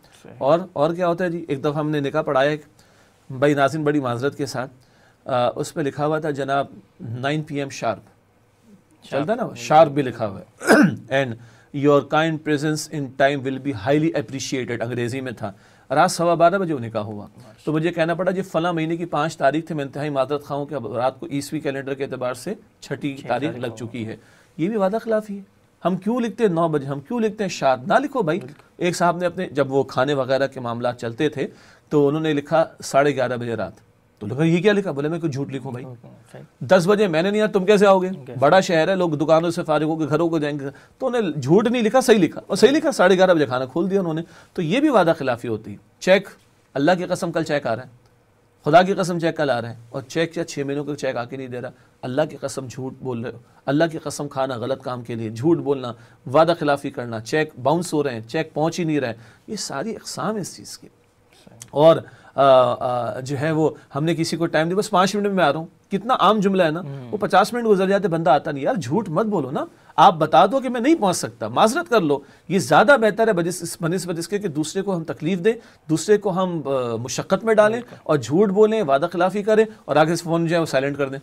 और और क्या होता है जी एक दफ़ा हमने निका पढ़ाया भाई नाजिन बड़ी माजरत के साथ उस पर लिखा हुआ था जनाब नाइन पी एम शार्प चलता है ना शार्प भी लिखा हुआ है and your kind presence in time will be highly appreciated अंग्रेज़ी में था रात सवा बारह बजे उन्हें का हुआ तो मुझे कहना पड़ा जो फला महीने की पाँच तारीख थे मैं इंतहाई मादरत खाऊँ कि अब रात को ईसवी कैलेंडर के अतबार से छठी तारीख लग चुकी है ये भी वादा ही है हम क्यों लिखते हैं नौ बजे हम क्यों लिखते हैं शाद ना लिखो भाई एक साहब ने अपने जब वो खाने वगैरह के मामला चलते थे तो उन्होंने लिखा साढ़े ग्यारह बजे रात तो लिखा ये क्या लिखा बोले मैं कुछ झूठ लिखूँ भाई दस बजे मैंने नहीं आया तुम कैसे आओगे बड़ा शहर है लोग दुकानों से फारिग होकर घरों को जाएंगे तो उन्हें झूठ नहीं लिखा सही लिखा और सही लिखा साढ़े ग्यारह बजे खाना खोल दिया उन्होंने तो ये भी वादा खिलाफी होती है चेक अल्लाह की कसम कल चेक आ रहा है खुदा की कसम चेक कल आ रहा है और चेक या छः महीनों का चेक आके नहीं दे रहा अल्लाह की कसम झूठ बोल रहे हो अल्लाह की कसम खाना गलत काम के लिए झूठ बोलना वादा खिलाफी करना चेक बाउंस हो रहे हैं चेक पहुँच ही नहीं रहे ये सारी अकसाम है इस चीज़ की और जो है वो हमने किसी को टाइम दिया बस पाँच मिनट में आ रहा हूँ कितना आम जुमला है ना हम्म। वो पचास मिनट गुजर जाते बंदा आता नहीं यार झूठ मत बोलो ना आप बता दो कि मैं नहीं पहुंच सकता माजरत कर लो ये ज़्यादा बेहतर है बनस्बत इसके कि दूसरे को हम तकलीफ दें दूसरे को हम मुशक्क़त में डालें और झूठ बोलें वादा खिलाफी करें और आगे से फ़ोन जो है वो साइलेंट कर दें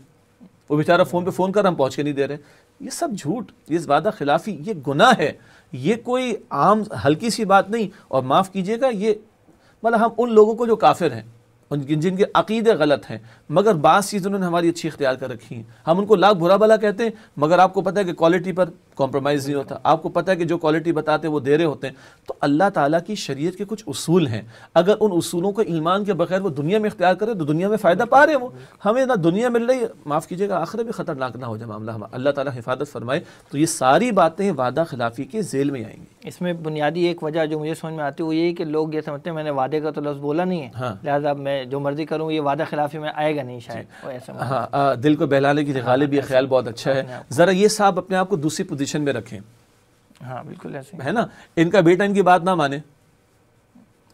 वो बेचारा फ़ोन पे फ़ोन कर हम पहुंच के नहीं दे रहे ये सब झूठ ये वादा खिलाफी ये गुनाह है ये कोई आम हल्की सी बात नहीं और माफ़ कीजिएगा ये मतलब हम उन लोगों को जो काफिर हैं उन जिनके अकीदे गलत हैं मगर बाज़ चीज़ उन्होंने हमारी अच्छी इख्तियार कर रखी हैं हम उनको लाख बुरा भला कहते हैं मगर आपको पता है कि क्वालिटी पर कॉम्प्रोमाइज़ नहीं होता आपको पता है कि जो क्वालिटी बताते हैं वो दे रहे होते हैं तो अल्लाह ताला की शरीयत के कुछ उसूल हैं अगर उन उसूलों को ईमान के बगैर वो दुनिया में इख्तियार करें तो दुनिया में फ़ायदा पा रहे हैं वो हमें ना दुनिया मिल रही है माफ़ कीजिएगा आखिर भी ख़तरनाक ना हो जाए मामला हमारा अल्लाह ताला हिफाजत फरमाए तो ये सारी बातें वादा खिलाफी के जेल में आएंगी इसमें बुनियादी एक वजह जो मुझे समझ में आती है वो यही कि लोग ये समझते हैं मैंने वादे का तो लफ्ज़ बोला नहीं है हाँ। लिहाजा मैं जो मर्ज़ी करूँ ये वादा खिलाफी में आएगा नहीं शायद ऐसा हाँ दिल को बहलाने की जगह हाँ, भी ख्याल बहुत अच्छा है ज़रा ये साहब अपने आप को दूसरी पोजीशन में रखें हाँ बिल्कुल ऐसे है ना इनका बेटा इनकी बात ना माने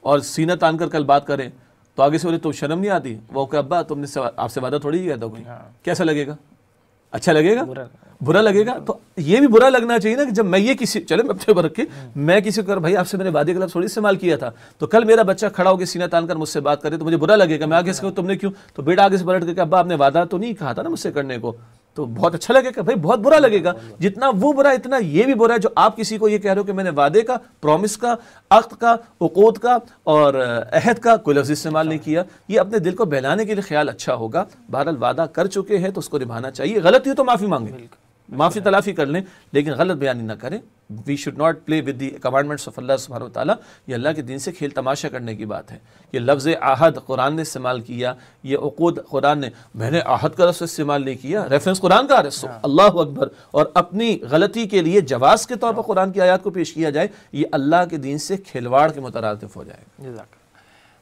और सीना तान कर कल बात करें तो आगे से बोले तो शर्म नहीं आती वो कह अब्बा तुमने आपसे वादा थोड़ी ही कहता कोई हाँ। कैसा लगेगा अच्छा लगेगा बुरा, बुरा लगेगा तो ये भी बुरा लगना चाहिए ना कि जब मैं ये किसी चले मैं अपने ऊपर के हाँ। मैं किसी को भाई आपसे मैंने वादे के खिलाफ थोड़ी इस्तेमाल किया था तो कल मेरा बच्चा खड़ा होकर सीना तान कर मुझसे बात करे तो मुझे बुरा लगेगा मैं आगे से तुमने क्यों तो बेटा आगे से पलट करके अब्बा आपने वादा तो नहीं कहा था ना मुझसे करने को तो बहुत अच्छा लगेगा भाई बहुत बुरा लगेगा जितना वो बुरा इतना ये भी बुरा है जो आप किसी को ये कह रहे हो कि मैंने वादे का प्रॉमिस का अक्त का उकूद का और अहद का कोई लफ्ज़ इस्तेमाल नहीं किया ये अपने दिल को बहलाने के लिए ख्याल अच्छा होगा बहरहाल वादा कर चुके हैं तो उसको निभाना चाहिए गलती हो तो माफ़ी मांगे माफ़ी तलाफ़ी कर लें लेकिन गलत बयानी ना करें we should not play with the commandments of Allah सुबहान ताली ये अल्लाह के दिन से खेल तमाशा करने की बात है ये लफ्ज़ आहद कुरान ने इस्तेमाल किया ये अकूद कुरान ने मैंने आहद का लफ्ज़ इस्तेमाल नहीं किया रेफरेंस कुरान का रस अल्लाह अकबर और अपनी गलती के लिए जवाब के तौर पर हाँ। कुरान की आयात को पेश किया जाए ये अल्लाह के दिन से खिलवाड़ के मुतरद हो जाएगा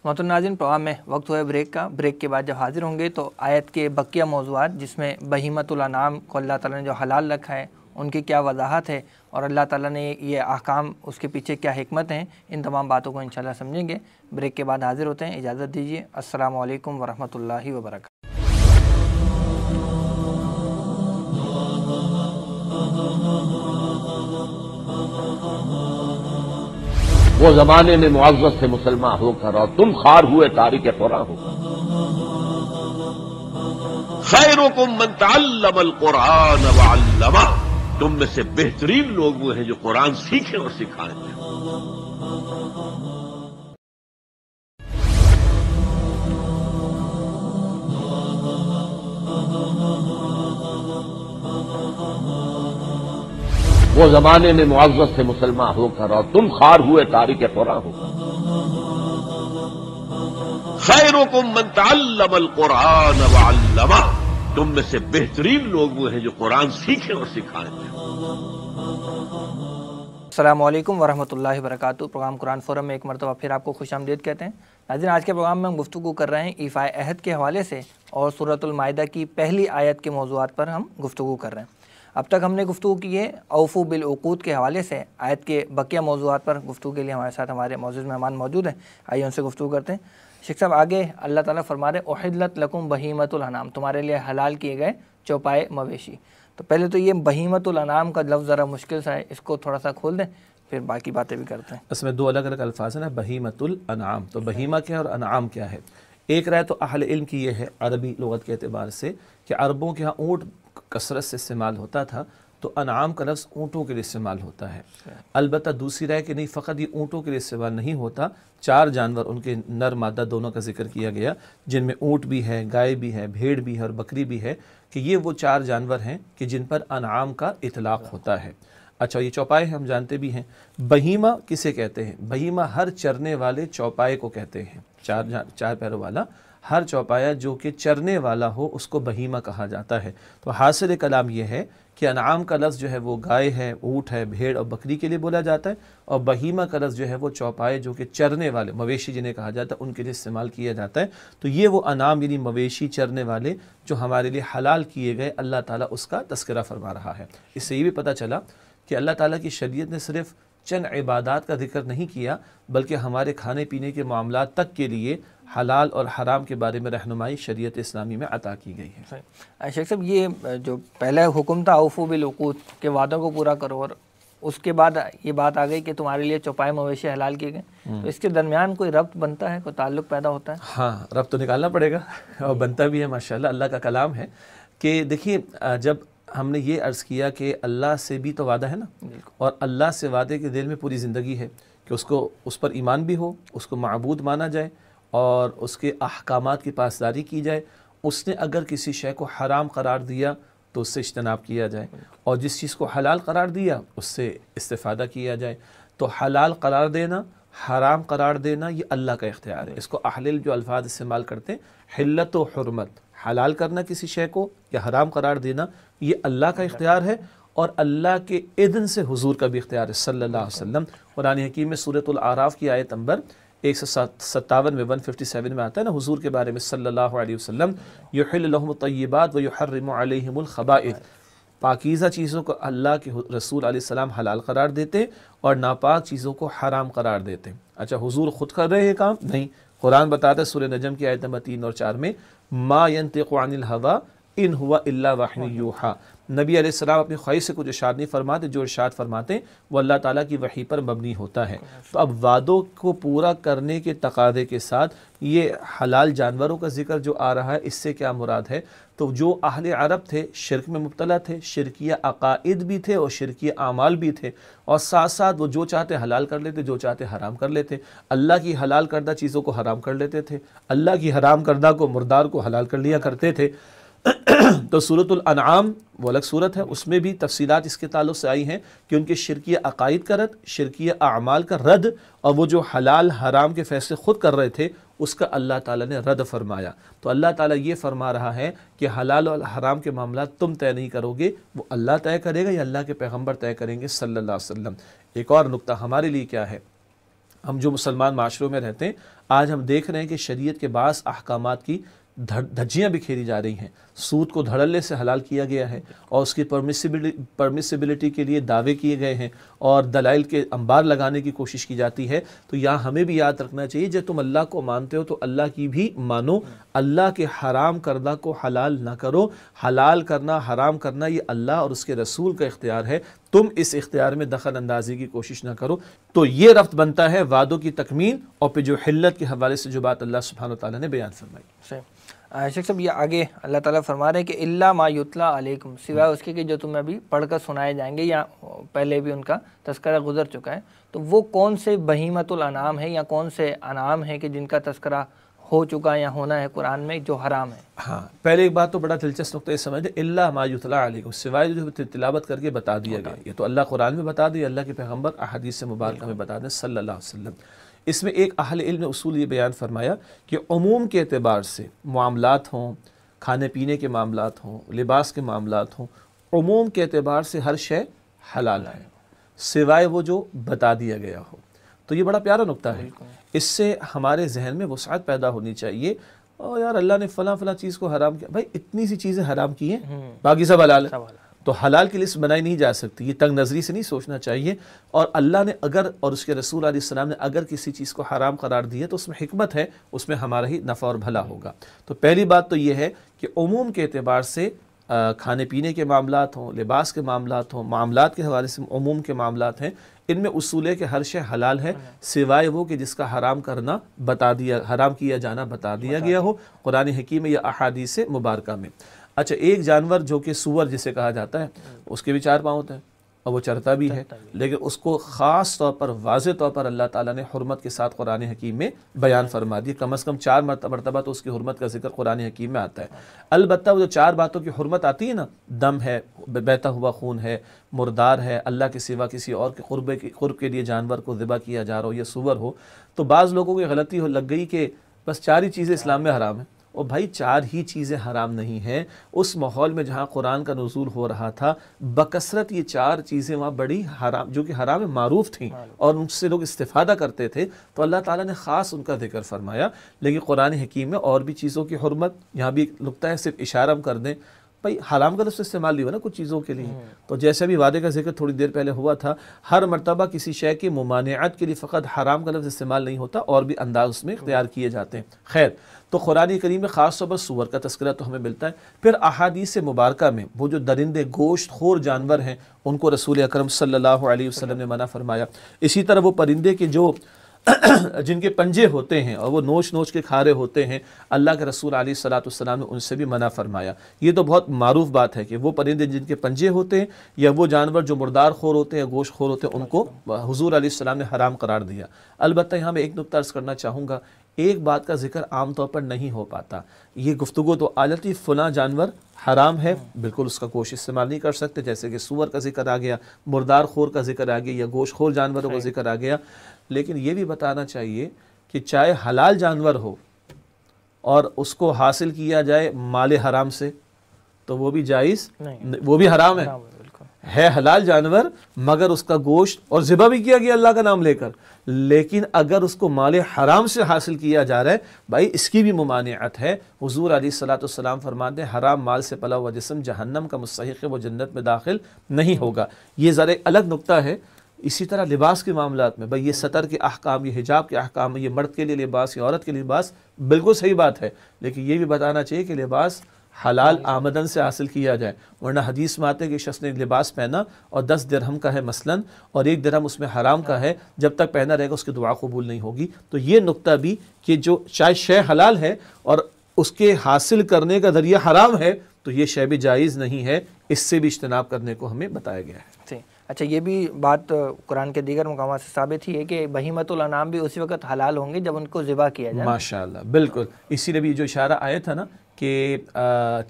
मोहतर नाजिन प्रवाह में वक्त हुआ ब्रेक का ब्रेक के बाद जब हाजिर होंगे तो आयत के बकिया मौजूद जिसमें बहीमतुल्ला नाम को अल्लाह ताला ने जो हलाल रखा है उनकी क्या वजाहत है और अल्लाह ताला ने ये अहकाम उसके पीछे क्या हमत हैं इन तमाम बातों को इंशाल्लाह समझेंगे ब्रेक के बाद हाजिर होते हैं इजाज़त दीजिए असल वरहल वर्क वो जमाने में मुआवजत से मुसलमान होकर और तुम खार हुए तारीख कुरान होकर खैरों को मनताल कुरान वालमा तुम में से बेहतरीन लोग वो हैं जो कुरान सीखें और सिखाएं वो जमाने में मुआवजत से मुसलमान होकर और तुम खार हुए तारीख कुरा हो खैरों को मनताल कुरान वल्लमा तुम में से बेहतरीन लोग वो हैं जो कुरान सीखे और सिखाए अल्लाम वरहमल वरक प्रोग्राम कुरान फोरम में एक मरतबा फिर आपको खुश आमदेद कहते हैं नाजिन आज के प्रोग्राम में हम गुफ्तु कर रहे हैं ईफ़ा अहद के हवाले से और सूरतमाहा की पहली आयत के मौजूद पर हम गुफ्तु कर रहे हैं अब तक हमने गुफ्तु की है अवफू बिलूकूद के हवाले से आयत के बकिया मौजूद पर गुफ्तु के लिए हमारे साथ हमारे मौजूद मेहमान मौजूद हैं आइए उनसे गुफ्तु करते हैं शेख साहब आगे अल्लाह ताला फरमा रहे ओहदलत लकुम बहीमतुलनाम तुम्हारे लिए हलाल किए गए चौपाए मवेशी तो पहले तो ये बहीमतुलनाम का लफ्ज़ ज़रा मुश्किल सा है इसको थोड़ा सा खोल दें फिर बाकी बातें भी करते हैं इसमें दो अलग अलग अल्फाज हैं बहीमतुलनाम तो बहीमा क्या है और अनाम क्या है एक राय तो अहल इल्म की ये है अरबी लगत के अतबार से कि अरबों के यहाँ ऊँट कसरत से इस्तेमाल होता था तो अनाम का लफ्ज़ ऊँटों के लिए इस्तेमाल होता है अच्छा। अलबत् दूसरी राय कि नहीं फ़कत ये ऊँटों के लिए इस्तेमाल नहीं होता चार जानवर उनके नर मादा दोनों का जिक्र किया गया जिनमें ऊँट भी है गाय भी है भेड़ भी है और बकरी भी है कि ये वो चार जानवर हैं कि जिन पर अनाम का इतलाक़ होता है अच्छा ये चौपाए हम जानते भी हैं बहीमा किसे कहते हैं बहीमा हर चरने वाले चौपाए को कहते हैं चार चार पैरों वाला हर चौपाया जो कि चरने वाला हो उसको बहीमा कहा जाता है तो हासिल कलाम यह है कि अनाम का लफ्ज़ जो है वो गाय है ऊँट है भेड़ और बकरी के लिए बोला जाता है और बहीमा का लफ्ज़ जो है वो चौपाए जो कि चरने वाले मवेशी जिन्हें कहा जाता है उनके लिए इस्तेमाल किया जाता है तो ये वो अनाम यानी मवेशी चरने वाले जो हमारे लिए हलाल किए गए अल्लाह ताला उसका तस्करा फरमा रहा है इससे ये भी पता चला कि अल्लाह ताला की शरीयत ने सिर्फ़ चंद इबादत का जिक्र नहीं किया बल्कि हमारे खाने पीने के मामला तक के लिए हलाल और हराम के बारे में रहनुमाई शरीयत इस्लामी में अता की गई है शेख साहब ये जो पहला हुक्म था अवफू बिलूत के वादों को पूरा करो और उसके बाद ये बात आ गई कि तुम्हारे लिए चौपाए मवेशी हलाल किए गए हम्म। तो इसके दरमियान कोई रब्त बनता है कोई ताल्लुक पैदा होता है हाँ रब्त तो निकालना पड़ेगा और बनता भी है माशा अल्लाह का कलाम है कि देखिए जब हमने ये अर्ज़ किया कि अल्लाह से भी तो वादा है ना और अल्लाह से वादे के दिल में पूरी ज़िंदगी है कि उसको उस पर ईमान भी हो उसको मबूद माना जाए और उसके अहकाम की पासदारी की जाए उसने अगर किसी शे को हराम करार दिया तो उससे इजतनाब किया जाए और जिस चीज़ को हलाल करार दिया उससे इस्तादा किया जाए तो हलाल करार देना हराम करार देना ये अल्लाह का इख्तियार है इसको अहलिल जो अल्फाज इस्तेमाल करते हैं हिलत व हरमत हलाल करना किसी शे को या हराम करार देना ये अल्लाह का इख्तियार है और अल्लाह के इदन से हुजूर का भी इख्तियार है सल्लल्लाहु अलैहि वसल्लम कुरान हकीम में सूरत आराफ की आयत नंबर एक सौ सत्तावन में वन फिफ्टी सेवन में आता है ना हुजूर के बारे में सल्लल्लाहु अलैहि वसल्लम युहिल्लहुम तय्यबात व युहर्रिमु अलैहिमुल पाकीज़ा चीज़ों को अल्लाह के रसूल सलाम हलाल करार देते और नापाक चीज़ों को हराम करार देते अच्छा हुजूर खुद कर रहे हैं काम नहीं कुरान बताता है नजम की आयत नंबर तीन और चार में मा हवा इन हुआ इल्ला नबी अलैहिस्सलाम अपनी ख्वाहिश से कुछ इशार नहीं फरमाते जो इशार फरमाते वो अल्लाह ताला की वही पर मबनी होता है तो अब वादों को पूरा करने के तकादे के साथ ये हलाल जानवरों का जिक्र जो आ रहा है इससे क्या मुराद है तो जो अहल अरब थे शिरक में मुबतला थे शिरकिया अकायद भी थे और शिरकिया अमाल भी थे और साथ साथ वो जो चाहते हलाल कर लेते जो चाहते हराम कर लेते अल्लाह की हलाल करदा चीज़ों को हराम कर लेते थे अल्लाह की हराम करदा को मुर्दार को हलाल कर लिया करते थे तो सूरतुल्आम वो अलग सूरत है उसमें भी तफसीत इसके ताल्लुक से आई हैं कि उनके शिरकिया अकायद का रद शिरकिया अमाल का रद और वो जो हलाल हराम के फैसले ख़ुद कर रहे थे उसका अल्लाह ताला ने रद्द फरमाया तो अल्लाह ताला ये फरमा रहा है कि हलाल और हराम के मामला तुम तय नहीं करोगे वो अल्लाह तय करेगा या अल्लाह के पैगम्बर तय करेंगे सल्ला वसम एक और नुक्ता हमारे लिए क्या है हम जो मुसलमान माशरों में रहते हैं आज हम देख रहे हैं कि शरीयत के बास अहकाम की धज्जियाँ बिखेरी जा रही हैं सूद को धड़ल्ले से हलाल किया गया है और उसकी परमिसिबिलिटी परमिसिबिलिटी के लिए दावे किए गए हैं और दलाइल के अंबार लगाने की कोशिश की जाती है तो यहाँ हमें भी याद रखना चाहिए जब तुम अल्लाह को मानते हो तो अल्लाह की भी मानो अल्लाह के हराम करदा को हलाल ना करो हलाल करना हराम करना ये अल्लाह और उसके रसूल का इख्तियार है तुम इस इख्तियार में दखल अंदाजी की कोशिश ना करो तो ये रफ्त बनता है वादों की तकमील और फिर जो हिल्लत के हवाले से जो बात अल्लाह सुबहान तला ने बयान फरमाई शेख साहब ये आगे अल्लाह ताला फरमा रहे हैं कि इल्ला युतला अलैकुम सिवाय उसके कि जो तुम्हें अभी पढ़कर सुनाए जाएंगे या पहले भी उनका तस्करा गुजर चुका है तो वो कौन से बहीमतुल अनाम है या कौन से अनाम है कि जिनका तस्करा हो चुका है या होना है कुरान में जो हराम है हाँ पहले एक बात तो बड़ा दिलचस्प नुकता ये समझ इल्ला मायुतला अलैकुम सिवाय जो तिलावत करके बता दिया गया ये तो अल्लाह कुरान में बता दी अल्लाह के पैगम्बर अहादीस मुबारक में बता दें सल्ला वसलम इसमें एक अहल इल्म ने असूल ये बयान फरमाया कि अमूम के अतबार से मामलात हों खाने पीने के मामला हों लिबास के मामला हों अमूम के अतबार से हर शे हलाल है सिवाय वो जो बता दिया गया हो तो ये बड़ा प्यारा नुकता है इससे हमारे जहन में वसात पैदा होनी चाहिए और यार अल्लाह ने फ़लाँ फ़लाँ चीज़ को हराम किया भाई इतनी सी चीज़ें हराम की हैं हम्म। बाकी सब हलाल है तो हलाल की लिस्ट बनाई नहीं जा सकती ये तंग नज़री से नहीं सोचना चाहिए और अल्लाह ने अगर और उसके रसूल आसमाम ने अगर किसी चीज़ को हराम करार दिया तो उसमें हमत है उसमें हमारा ही नफ़ा और भला होगा तो पहली बात तो ये है कि उमूम के अतबार से खाने पीने के मामला हों लिबास के मामला हों मामला के हवाले से अमूम के मामला हैं इनमें उसूल कि हर शे हलाल है सिवाय वो कि जिसका हराम करना बता दिया हराम किया जाना बता दिया गया हो कुरानी हकीम या अहादी से मुबारक में अच्छा एक जानवर जो कि सुअर जिसे कहा जाता है हम्म। उसके भी चार पाँव होते हैं और वो चरता भी है लेकिन उसको ख़ास तौर पर वाज तौर पर अल्लाह ताला ने हरमत के साथ कुरान हकीम में बयान फरमा दिया कम अज़ कम चार मरतबा तो उसकी हरमत का जिक्र कुरान हकीम में आता है अलबत् वो जो चार बातों की हरमत आती है ना दम है बहता हुआ खून है मुर्दार है अल्लाह के सिवा किसी और के खुरबे के खुरब के लिए जानवर को ज़िबा किया जा रहा हो या सुअर हो तो बाज़ लोगों की गलती हो लग गई कि बस चार ही चीज़ें इस्लाम में हराम हैं और भाई चार ही चीज़ें हराम नहीं हैं उस माहौल में जहाँ कुरान का नजूल हो रहा था बकसरत ये चार चीज़ें वहाँ बड़ी हराम जो कि हराम मरूफ थीं और उनसे लोग इस्तादा करते थे तो अल्लाह ताली ने ख़ास उनका जिक्र फरमाया लेकिन कुरान हकीम में और भी चीज़ों की हरमत यहाँ भी लगता है सिर्फ इशारा कर दें भाई हराम का लफ्ज़ तो इस्तेमाल नहीं हुआ ना कुछ चीज़ों के लिए हम्म। तो जैसे भी वादे का जिक्र थोड़ी देर पहले हुआ था हर मरतबा किसी शय की ममानियात के लिए फ़कत हराम का लफ्ज़ इस्तेमाल नहीं होता और भी अंदाज उसमें इख्तियार हम्म। किए जाते हैं खैर तो कुरान करीम में ख़ास तौर पर सूअर का तस्करा तो हमें मिलता है फिर अहादीस मुबारक में वो जो दरिंदे गोश्त खोर जानवर हैं उनको रसूल अक्रम सल्ला वसलम ने मना फरमाया इसी तरह वो परिंदे के जो जिनके पंजे होते हैं और वो नोच नोच के खा रहे होते हैं अल्लाह के रसूल आल सलाम ने उनसे भी मना फरमाया ये तो बहुत मारूफ बात है कि वो परिंदे जिनके पंजे होते हैं या वो जानवर जो मुर्दार खोर होते हैं गोश खोर होते हैं उनको हजूर आसमाम ने हराम करार दिया अलबत्त यहाँ मैं एक नुकता अर्ज़ करना चाहूँगा एक बात का जिक्र आम तौर पर नहीं हो पाता ये गुफ्तु तो आलती जाती जानवर हराम है बिल्कुल उसका गोश इस्तेमाल नहीं कर सकते जैसे कि सुअर का जिक्र आ गया मुर्दार खोर का जिक्र आ गया या गोश खोर जानवरों का जिक्र आ गया लेकिन ये भी बताना चाहिए कि चाहे हलाल जानवर हो और उसको हासिल किया जाए माल हराम से तो वो भी जायज़ वो भी हराम है है, हलाल जानवर मगर उसका गोश्त और ज़िबा भी किया गया अल्लाह का नाम लेकर लेकिन अगर उसको माल हराम से हासिल किया जा रहा है भाई इसकी भी ममानियत है हजूर अली सलाम फरमाते हैं हराम माल से पला हुआ जिसम जहन्नम का मुस्क वो जन्नत में दाखिल नहीं होगा ये ज़रा अलग नुकता है इसी तरह लिबास के मामला में भाई ये सतर के अहकाम ये हिजाब के अहकाम ये मर्द के लिए लिबास या औरत के लिबास बिल्कुल सही बात है लेकिन ये भी बताना चाहिए कि लिबास हलाल आमदन से हासिल किया जाए वरना हदीस में आते हैं कि शख्स ने लिबास पहना और दस दरहम का है मसलन और एक दरहम उसमें हराम का है जब तक पहना रहेगा उसकी दुआ कबूल नहीं होगी तो ये नुकता भी कि जो चाहे शे हलाल है और उसके हासिल करने का जरिया हराम है तो ये शे भी जायज़ नहीं है इससे भी इजतनाब करने को हमें बताया गया है अच्छा ये भी बात कुरान के दीगर मकाम से साबित ही है कि बहीमतुलनाम भी उसी वक्त हलाल होंगे जब उनको ज़िबा किया जाए माशाल्लाह बिल्कुल इसीलिए भी जो इशारा आया था ना कि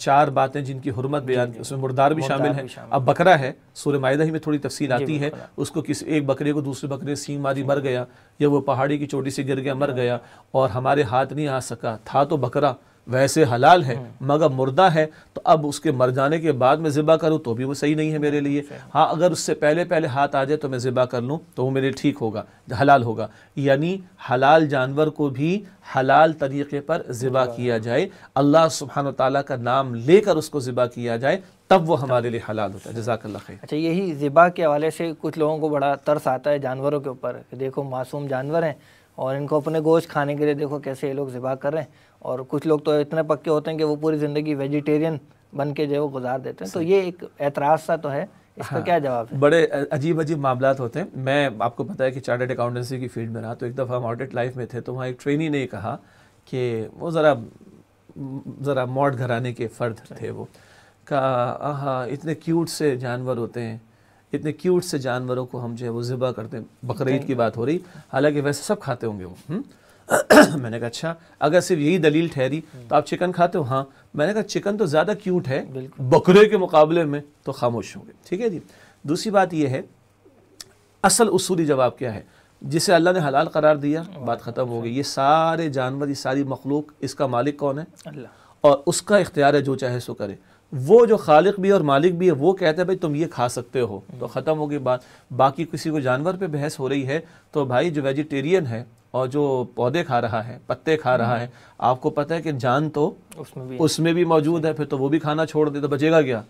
चार बातें जिनकी हरमत बयान की उसमें मुर्दार भी शामिल है अब बकरा है सूर्य माहिदा ही में थोड़ी तफसील आती है उसको किसी एक बकरे को दूसरे बकरे सींग मारी मर गया या वो पहाड़ी की चोटी से गिर गया मर गया और हमारे हाथ नहीं आ सका था तो बकरा वैसे हलाल है हम्म। मगर मुर्दा है तो अब उसके मर जाने के बाद मैं ज़िबा करूँ तो भी वो सही नहीं है मेरे लिए हाँ अगर उससे पहले पहले हाथ आ जाए तो मैं ज़िबा कर लूँ तो वो मेरे ठीक होगा हलाल होगा यानी हलाल जानवर को भी हलाल तरीके पर ज़िबा किया जाए अल्लाह सुबहान तला का नाम लेकर उसको ज़िबा किया जाए तब वो हमारे लिए हलाल होता है जजाक खैर अच्छा यही ज़िबा के हवाले से कुछ लोगों को बड़ा तरस आता है जानवरों के ऊपर देखो मासूम जानवर हैं और इनको अपने गोश्त खाने के लिए देखो कैसे ये लोग ज़िबा कर रहे हैं और कुछ लोग तो इतने पक्के होते हैं कि वो पूरी ज़िंदगी वेजिटेरियन बन के जो है वो गुजार देते हैं तो ये एक एतराज़ सा तो है इसका हाँ, क्या जवाब है बड़े अजीब अजीब मामला होते हैं मैं आपको पता है कि चार्टर्ड अकाउंटेंसी की फील्ड में रहा तो एक दफ़ा हम ऑडिट लाइफ में थे तो वहाँ एक ट्रेनी ने कहा कि वो ज़रा ज़रा मॉड घराने के फ़र्द थे वो कहा हाँ इतने क्यूट से जानवर होते हैं इतने क्यूट से जानवरों को हम जो है वो ज़िबा करते हैं बकर की बात हो रही हालांकि वैसे सब खाते होंगे वो हुँ? हम्म? मैंने कहा अच्छा अगर सिर्फ यही दलील ठहरी तो आप चिकन खाते हो हाँ मैंने कहा चिकन तो ज़्यादा क्यूट है बकरे के मुकाबले में तो खामोश होंगे ठीक है जी दूसरी बात यह है असल उसूली जवाब क्या है जिसे अल्लाह ने हलाल करार दिया बात ख़त्म हो गई अच्छा। ये सारे जानवर ये सारी मखलूक इसका मालिक कौन है और उसका इख्तियार है जो चाहे सो करे वो जो खालिक भी और मालिक भी है वो कहते हैं भाई तुम ये खा सकते हो तो ख़त्म हो गई बात बाकी किसी को जानवर पे बहस हो रही है तो भाई जो वेजिटेरियन है और जो पौधे खा रहा है पत्ते खा रहा हम्म। है आपको पता है कि जान तो उसमें भी उसमें भी मौजूद है फिर तो वो भी खाना छोड़ दे तो बचेगा क्या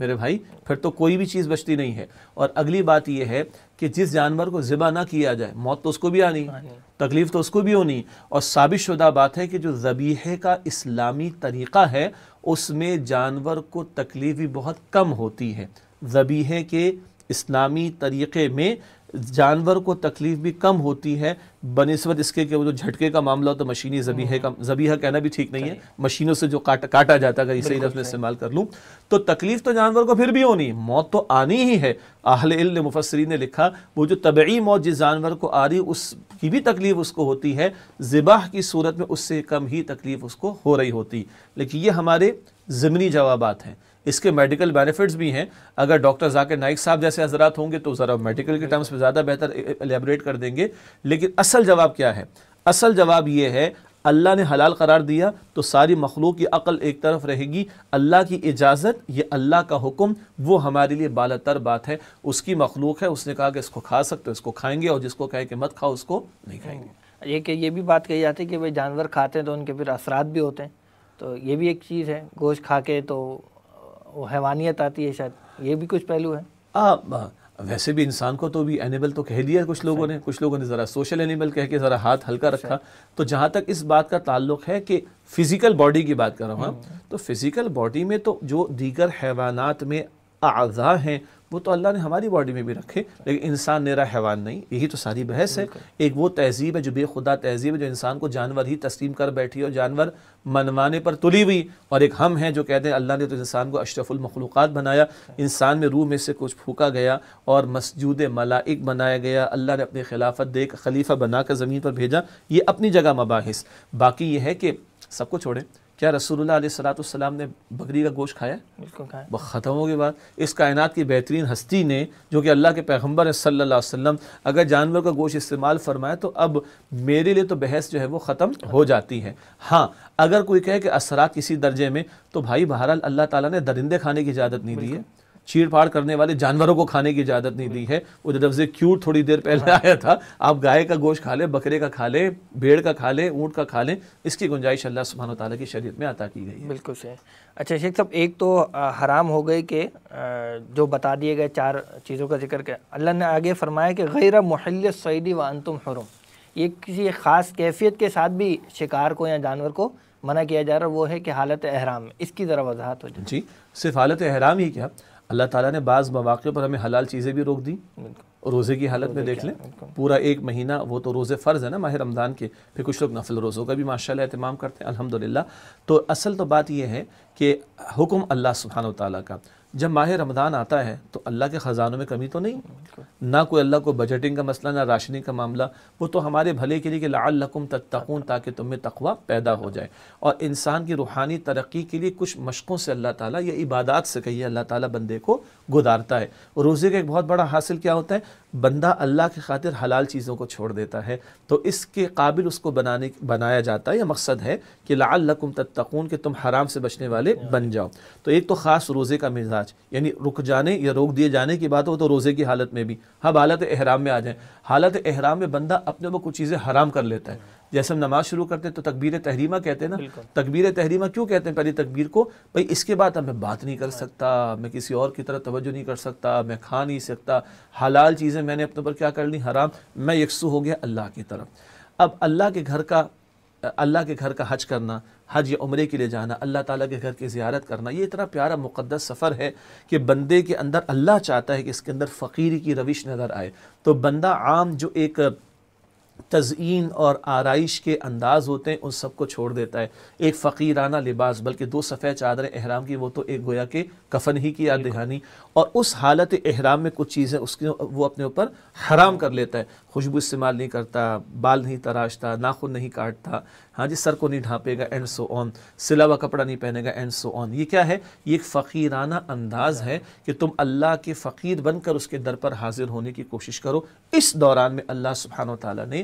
मेरे भाई फिर तो कोई भी चीज़ बचती नहीं है और अगली बात यह है कि जिस जानवर को ज़िबा ना किया जाए मौत तो उसको भी आनी हाँ तकलीफ़ तो उसको भी होनी और साबित शुदा बात है कि जो ज़बीहे का इस्लामी तरीक़ा है उसमें जानवर को तकलीफ़ भी बहुत कम होती है ज़बीहे के इस्लामी तरीक़े में जानवर को तकलीफ भी कम होती है बनस्बत इसके कि वो जो झटके का मामला हो तो मशीनी जबीहे हम्म। का जबीहा कहना भी ठीक नहीं है मशीनों से जो काट, काटा जाता है अगर इसे लफ्ज इस्तेमाल कर लूँ तो तकलीफ तो जानवर को फिर भी होनी मौत तो आनी ही है आहल इल्ल मुफसरी ने लिखा वो जो तबी मौत जिस जानवर को आ रही उसकी भी तकलीफ उसको होती है ज़िबाह की सूरत में उससे कम ही तकलीफ उसको हो रही होती लेकिन ये हमारे ज़मनी जवाब हैं इसके मेडिकल बेनिफिट्स भी हैं अगर डॉक्टर जाकिर नाइक साहब जैसे हजरात होंगे तो ज़रा मेडिकल के टर्म्स में ज़्यादा बेहतर एलेबरेट कर देंगे लेकिन असल जवाब क्या है असल जवाब ये है अल्लाह ने हलाल करार दिया तो सारी मखलूक की अकल एक तरफ रहेगी अल्लाह की इजाज़त ये अल्लाह का हुक्म वो हमारे लिए बाला तर बात है उसकी मखलूक है उसने कहा कि इसको खा सकते हो इसको खाएंगे और जिसको कहे कि मत खाओ उसको नहीं खाएंगे हम्म। ये कि ये भी बात कही जाती है कि भाई जानवर खाते हैं तो उनके फिर असरात भी होते हैं तो ये भी एक चीज़ है गोश्त खा के तो हैवानियत आती है शायद ये भी कुछ पहलू है आ, वैसे भी इंसान को तो भी एनिमल तो कह दिया कुछ लोगों ने कुछ लोगों ने ज़रा सोशल एनिमल कह के ज़रा हाथ हल्का अच्छा। रखा तो जहाँ तक इस बात का ताल्लुक है कि फ़िज़िकल बॉडी की बात कर रहा हूँ हाँ। हाँ। तो फ़िज़िकल बॉडी में तो जो दीगर हैवानात में अज़ा हैं वो तो अल्लाह ने हमारी बॉडी में भी रखे लेकिन इंसान मेरा हैवान नहीं यही तो सारी बहस है एक वो तहजीब है जो बेखुदा तहजीब है जो इंसान को जानवर ही तस्लीम कर बैठी और जानवर मनवाने पर तुली हुई और एक हम हैं जो कहते हैं अल्लाह ने तो इंसान को अशरफुल मखलूक़ बनाया इंसान में रूह में से कुछ फूका गया और मस्जूद मलाइक बनाया गया अल्लाह ने अपनी खिलाफत देख खलीफा बनाकर ज़मीन पर भेजा ये अपनी जगह मबास बाकी ये है कि सबको छोड़ें क्या रसूलुल्लाह सलाम ने बकरी का गोश्त खाया बिल्कुल खाया बहुत ख़त्म हो गई बात इस कायनात की बेहतरीन हस्ती ने जो कि अल्लाह के पैगम्बर है सल्ला वसम अगर जानवर का गोश्त इस्तेमाल फरमाए तो अब मेरे लिए तो बहस जो है वो ख़त्म हो जाती है हाँ अगर कोई कहे कि असरात किसी दर्जे में तो भाई बहरहाल अल्लाह ताली ने दरिंदे खाने की इजाज़त नहीं दी है फाड़ करने वाले जानवरों को खाने की इजाज़त नहीं दी है वो जो लफ्ज़ क्यूट थोड़ी देर पहले आया था आप गाय का गोश्त खा लें बकरे का खा लें भेड़ का खा लें ऊँट का खा लें इसकी गुंजाइश अल्लाह सुबहान तला की शरीय में अता की गई है बिल्कुल सही अच्छा शेख साहब एक तो हराम हो गई कि जो बता दिए गए चार चीज़ों का जिक्र किया अल्लाह ने आगे फरमाया कि गैर महल सईदी वानतुम हरम ये किसी ख़ास कैफियत के साथ भी शिकार को या जानवर को मना किया जा रहा है वो है कि हालत अहराम इसकी ज़रा वजाहत हो जाए जी सिर्फ हालत अहराम ही क्या अल्लाह ताला ने बाज़ मौाक़े पर हमें हलाल चीज़ें भी रोक दी रोज़े की हालत में देख लें पूरा एक महीना वो तो रोज़े फ़र्ज़ है ना माह रमज़ान के फिर कुछ लोग नफल रोज़ों का भी माशा अहतमाम करते हैं अल्हम्दुलिल्लाह तो असल तो बात यह है कि हुक्म अल्लाह सुबहान तला का जब माह रमदान आता है तो अल्लाह के ख़ज़ानों में कमी तो नहीं ना कोई अल्लाह को बजटिंग का मसला ना राशनिंग का मामला वो तो हमारे भले के लिए कि लाकुम तत्तकून ताकि तुम में तकवा पैदा हो जाए और इंसान की रूहानी तरक्की के लिए कुछ मशक़ों से अल्लाह ताला या इबादत से कहिए अल्लाह ताला बंदे को गुजारता है रोज़े का एक बहुत बड़ा हासिल क्या होता है बंदा अल्लाह के खातिर हलाल चीज़ों को छोड़ देता है तो इसके काबिल उसको बनाने बनाया जाता है या मकसद है कि लाकुम तत्तकून के तुम हराम से बचने वाले बन जाओ तो एक तो ख़ास रोज़े का मिजाज आज यानी रुक जाने या रोक दिए जाने की बात हो तो रोज़े की हालत में भी हम हाँ, हालत एहराम में आ जाएं हालत एहराम में बंदा अपने वो कुछ चीज़ें हराम कर लेता है जैसे हम नमाज शुरू करते हैं तो तकबीर तहरीमा कहते हैं ना तकबीर तहरीमा क्यों कहते हैं पहली तकबीर को भाई इसके बाद अब मैं बात नहीं कर सकता मैं किसी और की तरह तवज्जो नहीं कर सकता मैं खा नहीं सकता हलाल चीज़ें मैंने अपने ऊपर क्या कर ली हराम मैं यकसू हो गया अल्लाह की तरफ अब अल्लाह के घर का अल्लाह के घर का हज करना हज या उम्र के लिए जाना अल्लाह ताला के घर की ज्यारत करना ये इतना प्यारा मुक़दस सफ़र है कि बंदे के अंदर अल्लाह चाहता है कि इसके अंदर फ़कीरी की रविश नज़र आए तो बंदा आम जो एक तज़ीन और आरइश के अंदाज़ होते हैं उन सब को छोड़ देता है एक फ़कीराना लिबास बल्कि दो सफ़ेद चादरें अहराम की वो तो एक गोया के कफन ही की याद दहानी और उस हालत अहराम में कुछ चीज़ें उसके वो अपने ऊपर हराम कर लेता है खुशबू इस्तेमाल नहीं करता बाल नहीं तराशता नाखून नहीं काटता हाँ जी सर को नहीं ढाँपेगा एंड सो ऑन सिला हुआ कपड़ा नहीं पहनेगा एंड सो ऑन ये क्या है ये एक फ़कीराना अंदाज़ है कि तुम अल्लाह के फ़कीर बनकर उसके दर पर हाजिर होने की कोशिश करो इस दौरान में अल्लाह सुबहान तला ने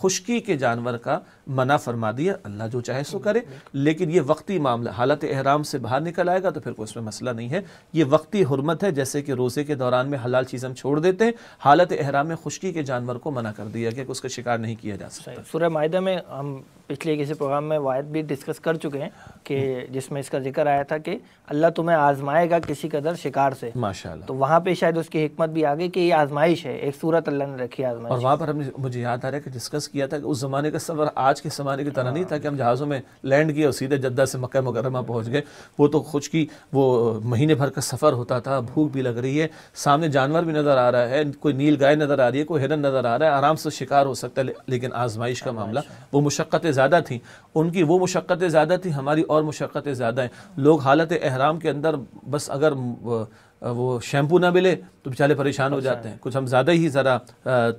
खुशकी के जानवर का मना फरमा दिया अल्लाह जो चाहे सो करे लेकिन ये वक्ती मामला हालत अहराम से बाहर निकल आएगा तो फिर कोई उसमें मसला नहीं है ये वक्ती हरमत है जैसे कि रोज़े के दौरान में हलाल चीज़ हम छोड़ देते हैं हालत अहराम में खुशकी के जानवर को मना कर दिया गया कि उसका शिकार नहीं किया जा सकता सूर्य माहा में हम पिछले किसी प्रोग्राम में वायद भी डिस्कस कर चुके हैं कि जिसमें इसका जिक्र आया था कि अल्लाह तुम्हें आजमाएगा किसी कदर शिकार से माशा तो वहाँ पे शायद उसकी हिकमत भी आ गई कि ये आजमाइश है एक सूरत अल्लाह ने रखी आजमाइश और वहाँ पर हम मुझे याद आ रहा है कि डिस्कस अर्ज़ किया था कि उस ज़माने का सफ़र आज के ज़माने की तरह नहीं था हाँ। कि हम जहाज़ों में लैंड किए और सीधे जद्दा से मक्का मुकरमा पहुँच गए वो तो खुश की वो महीने भर का सफ़र होता था भूख भी लग रही है सामने जानवर भी नज़र आ रहा है कोई नील गाय नज़र आ रही है कोई हिरन नज़र आ रहा है आराम से शिकार हो सकता है लेकिन आजमाइश का मामला वो मशक्क़तें ज़्यादा थी उनकी वो मशक्क़तें ज़्यादा थी हमारी और मशक्क़तें ज़्यादा हैं लोग हालत अहराम के अंदर बस अगर वो शैम्पू ना मिले तो बेचारे परेशान हो अच्छा। जाते हैं कुछ हम ज़्यादा ही ज़रा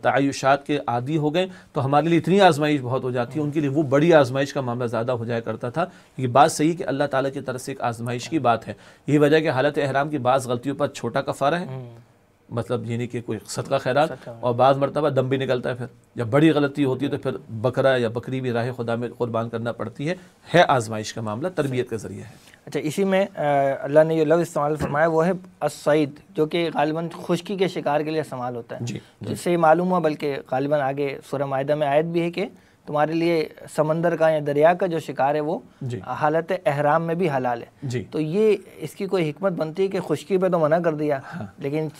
तयशात के आदि हो गए तो हमारे लिए इतनी आजमाइश बहुत हो जाती है हाँ। उनके लिए वो बड़ी आजमाइश का मामला ज़्यादा हो जाया करता था ये बात सही कि अल्लाह ताला की तरफ से एक आजमाइश की बात है यही वजह कि हालत अहराम की बाज़ गलतियों पर छोटा कफ़ारा है हम्म। मतलब यानी कि कोई सदका खैरात और बाद मरतबा दम भी निकलता है फिर जब बड़ी गलती होती है तो फिर बकरा या बकरी भी राह खुदा में कुर्बान करना पड़ती है है आजमाइश का मामला तरबियत के ज़रिए है अच्छा इसी में अल्लाह ने जो लफ्ज़ इस्तेमाल फरमाया वो है असद जो कि गालिबा खुश्की के शिकार के लिए इस्तेमाल होता है जिससे तो मालूम हुआ बल्कि गालिबा आगे सुरमायदा में आयद भी है कि तुम्हारे लिए समंदर का या दरिया का जो शिकार है वो हालत एहराम में भी हलाल है तो ये इसकी कोई हिकमत बनती है कि खुशकी पे तो मना कर दिया हाँ। लेकिन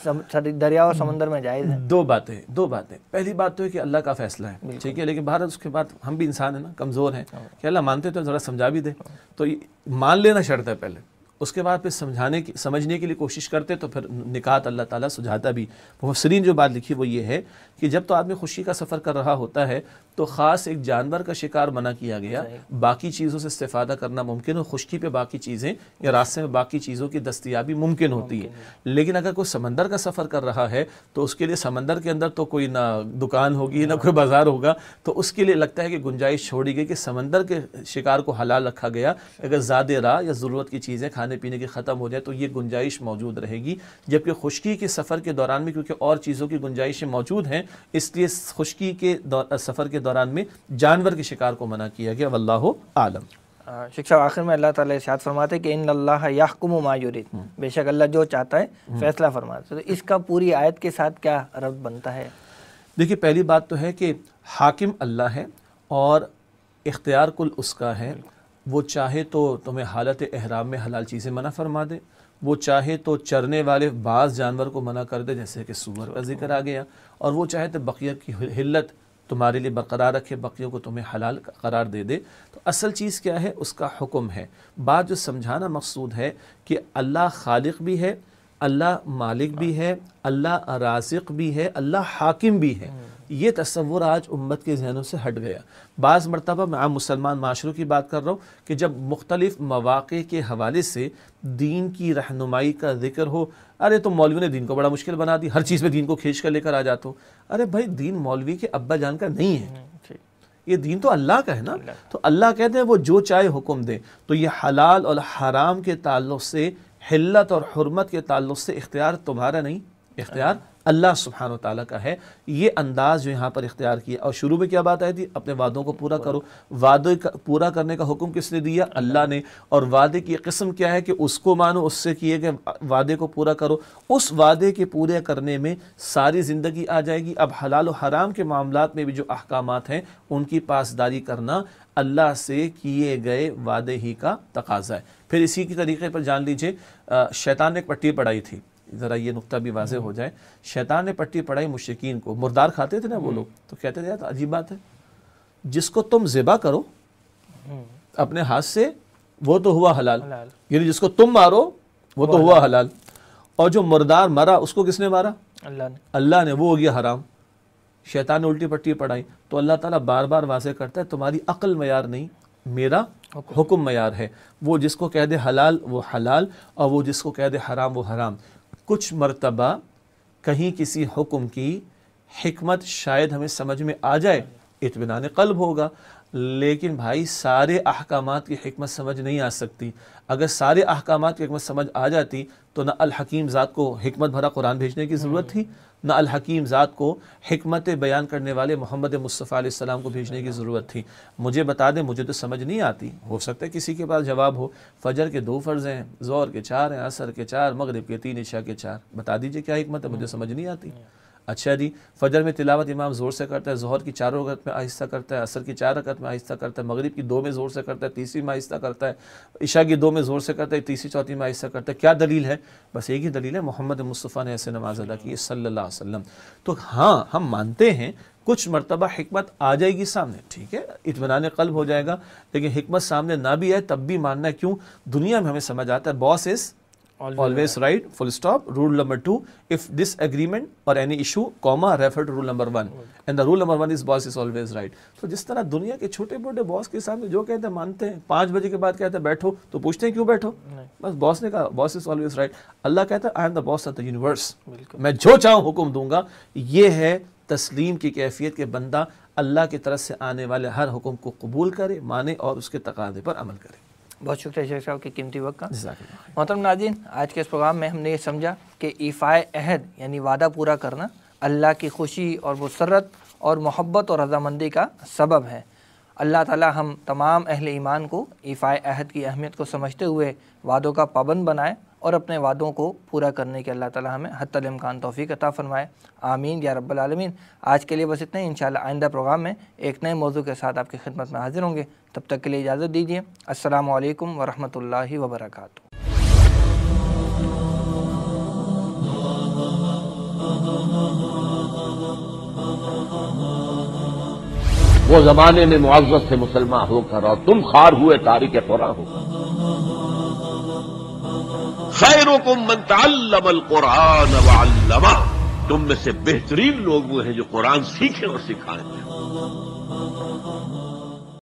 दरिया और समंदर में जायज़ है दो बातें दो बातें पहली बात तो है कि अल्लाह का फैसला है ठीक है लेकिन भारत उसके बाद हम भी इंसान है ना कमज़ोर है हाँ। कि अल्लाह मानते तो ज़रा समझा भी दे तो मान लेना शर्त है पहले उसके बाद फिर समझाने की समझने के लिए कोशिश करते तो फिर निकात अल्लाह ताला सुझाता भी मुफसरीन जो बात लिखी वो ये है कि जब तो आदमी खुशी का सफ़र कर रहा होता है तो ख़ास एक जानवर का शिकार मना किया गया बाकी चीज़ों से इस्तेफादा करना मुमकिन हो खुशकी पे बाकी चीज़ें या रास्ते में बाकी चीज़ों की दस्तियाबी मुमकिन होती है लेकिन अगर कोई समंदर का सफ़र कर रहा है तो उसके लिए समंदर के अंदर तो कोई ना दुकान होगी ना हाँ। कोई बाज़ार होगा तो उसके लिए लगता है कि गुंजाइश छोड़ी गई कि समंदर के शिकार को हलाल रखा गया अगर ज़्यादा राह या ज़रूरत की चीज़ें खाने पीने की ख़त्म हो जाए तो ये गुंजाइश मौजूद रहेगी जबकि खुशकी के सफ़र के दौरान में क्योंकि और चीज़ों की गुंजाइशें मौजूद हैं इसलिए खुश्की के सफ़र के दौरान में जानवर के शिकार को मना किया गया वल्लाह आलम शिक्षा आखिर में अल्लाह ताला इशाद फरमाते हैं कि इन अल्लाह याकुम मायूरिद हम्म। बेशक अल्लाह जो चाहता है हम्म। फैसला फरमाते तो इसका पूरी आयत के साथ क्या रब बनता है देखिए पहली बात तो है कि हाकिम अल्लाह है और इख्तियार कुल उसका है वो चाहे तो तुम्हें हालत अहराम में हलाल चीज़ें मना फरमा दे वो चाहे तो चरने वाले बाज़ जानवर को मना कर दे जैसे कि सूअर का जिक्र आ गया और वो चाहे तो बकिया की हिल्लत तुम्हारे लिए बरकरार रखे बकियों को तुम्हें हलाल करार दे दे तो असल चीज़ क्या है उसका हुक्म है बात जो समझाना मकसूद है कि अल्लाह खालिक भी है अल्लाह मालिक भी है अल्लाह राजिक भी है अल्लाह हाकिम भी है ये तस्वुर आज उम्मत के जहनों से हट गया बाज़ मरतबा मैं आम मुसलमान माशरों की बात कर रहा हूँ कि जब मुख्तलिफ़ मौाक़े के हवाले से दीन की रहनुमाई का जिक्र हो अरे तो मौलवी ने दीन को बड़ा मुश्किल बना दी हर चीज़ में दीन को खींच कर लेकर आ जाते हो अरे भाई दीन मौलवी के अब्बा जान का नहीं है हम्म, ये दीन तो अल्लाह का है ना तो अल्लाह कहते हैं वो जो चाहे हुक्म दे तो ये हलाल और हराम के ताल्लुक से हिल्लत और हरमत के ताल्लुक से इख्तियार तुम्हारा नहीं इख्तियार अल्लाह सुबहान ताली का है ये अंदाज़ जो यहाँ पर इख्तियार किया और शुरू में क्या बात आई थी अपने वादों को पूरा करो वादे का पूरा करने का हुक्म किसने दिया अल्लाह ने और वादे की किस्म क्या है कि उसको मानो उससे किए गए वादे को पूरा करो उस वादे के पूरे करने में सारी ज़िंदगी आ जाएगी अब हलाल हराम के मामला में भी जो अहकाम हैं उनकी पासदारी करना अल्लाह से किए गए वादे ही का तकाजा है फिर इसी के तरीके पर जान लीजिए शैतान ने एक पट्टी पढ़ाई थी ज़रा ये नुकता भी वाजे हो जाए शैतान ने पट्टी पढ़ाई मुश्किन को मुर्दार खाते थे ना वो हम्म। लोग तो कहते थे यार अजीब बात है जिसको तुम ज़िबा करो हम्म। अपने हाथ से वो तो हुआ हलाल, हलाल। यानी जिसको तुम मारो वो, वो तो हुआ हलाल और जो मुर्दार मरा उसको किसने मारा अल्लाह ने अल्लाह ने वो हो गया हराम शैतान ने उल्टी पट्टी पढ़ाई तो अल्लाह ताला बार बार वाजे करता है तुम्हारी अकल मैार नहीं मेरा हुक्म मैार है वो जिसको कह दे हलाल वो हलाल और वो जिसको कह दे हराम वो हराम कुछ मरतबा कहीं किसी हुक्म की हमत शायद हमें समझ में आ जाए इतमान कल्ब होगा लेकिन भाई सारे अहकाम की हमत समझ नहीं आ सकती अगर सारे अहकाम की हमत समझ आ जाती तो ना अलहकीम ज़ात को हमत भरा कुरान भेजने की ज़रूरत हम्म। थी ना अलहकीम ज़ात को हमत बयान करने वाले मोहम्मद मुस्तफ़ा सलाम को भेजने की ज़रूरत थी मुझे बता दें मुझे तो समझ नहीं आती हो सकता है किसी के पास जवाब हो फ़जर के दो फ़र्ज़ हैं जोर के चार हैं असर के चार मगरब के तीन इशा के चार बता दीजिए क्या हमत है मुझे समझ नहीं आती अच्छा जी फजर में तिलावत इमाम ज़ोर से करता है जहर की चार रकत में आहिस्ता करता है असर की चार रकत में आहिस्ता करता है मगरब की दो में ज़ोर से करता है तीसरी में आहिस्ता करता है ईशा की दो में ज़ोर से करता है तीसरी चौथी में आहिस्ता करता है क्या दलील है बस एक ही दलील है मोहम्मद मुस्तफ़ा ने ऐसे नमाज अदा की सल्ला वसम तो हाँ हम मानते हैं कुछ मरतबा हमत आ जाएगी सामने ठीक है इतमान कल्ब हो जाएगा लेकिन हमत सामने ना भी आए तब भी मानना क्यों दुनिया में हमें समझ आता है boss is always, always right. right. full stop rule number 2 if this agreement or any issue comma refer to rule number 1 okay. and the rule number 1 is boss is always right तो जिस तरह दुनिया के छोटे मोटे boss के सामने जो कहते हैं मानते हैं पाँच बजे के बाद कहते हैं बैठो तो पूछते हैं क्यों बैठो बस बॉस ने कहा boss is always right Allah कहता है I am the boss of the universe मैं जो चाहूँ हुक्म दूंगा ये है तस्लीम की कैफियत के बंदा अल्लाह की तरफ से आने वाले हर हुक्म को कबूल करे माने और उसके तकादे पर अमल करे बहुत शुक्रिया शेख साहब के कीमती वक्त का मोहतरम नाजीन आज के इस प्रोग्राम में हमने ये समझा कि ईफ़ाए अहद यानी वादा पूरा करना अल्लाह की खुशी और वसरत और मोहब्बत और रजामंदी का सबब है अल्लाह ताला हम तमाम अहल ईमान को ईफ़ाए अहद की अहमियत को समझते हुए वादों का पाबंद बनाए और अपने वादों को पूरा करने के अल्लाह ताला हमें हतमकान तोफ़ी अता फ़रमाए आमीन या रब्बल आलमीन आज के लिए बस इतना ही इंशाल्लाह आइंदा प्रोग्राम में एक नए मौजू के साथ आपकी खिदमत में हाजिर होंगे तब तक के लिए इजाज़त दीजिए असल वरहमल वबरक वो जमाने में मुआवजत से मुसलमान होकर और तुम खार हुए तारीख खुरा होकर खैर को मनताल कुरान वल्लमा तुम में से बेहतरीन लोग वो हैं जो कुरान सीखें और सिखाएं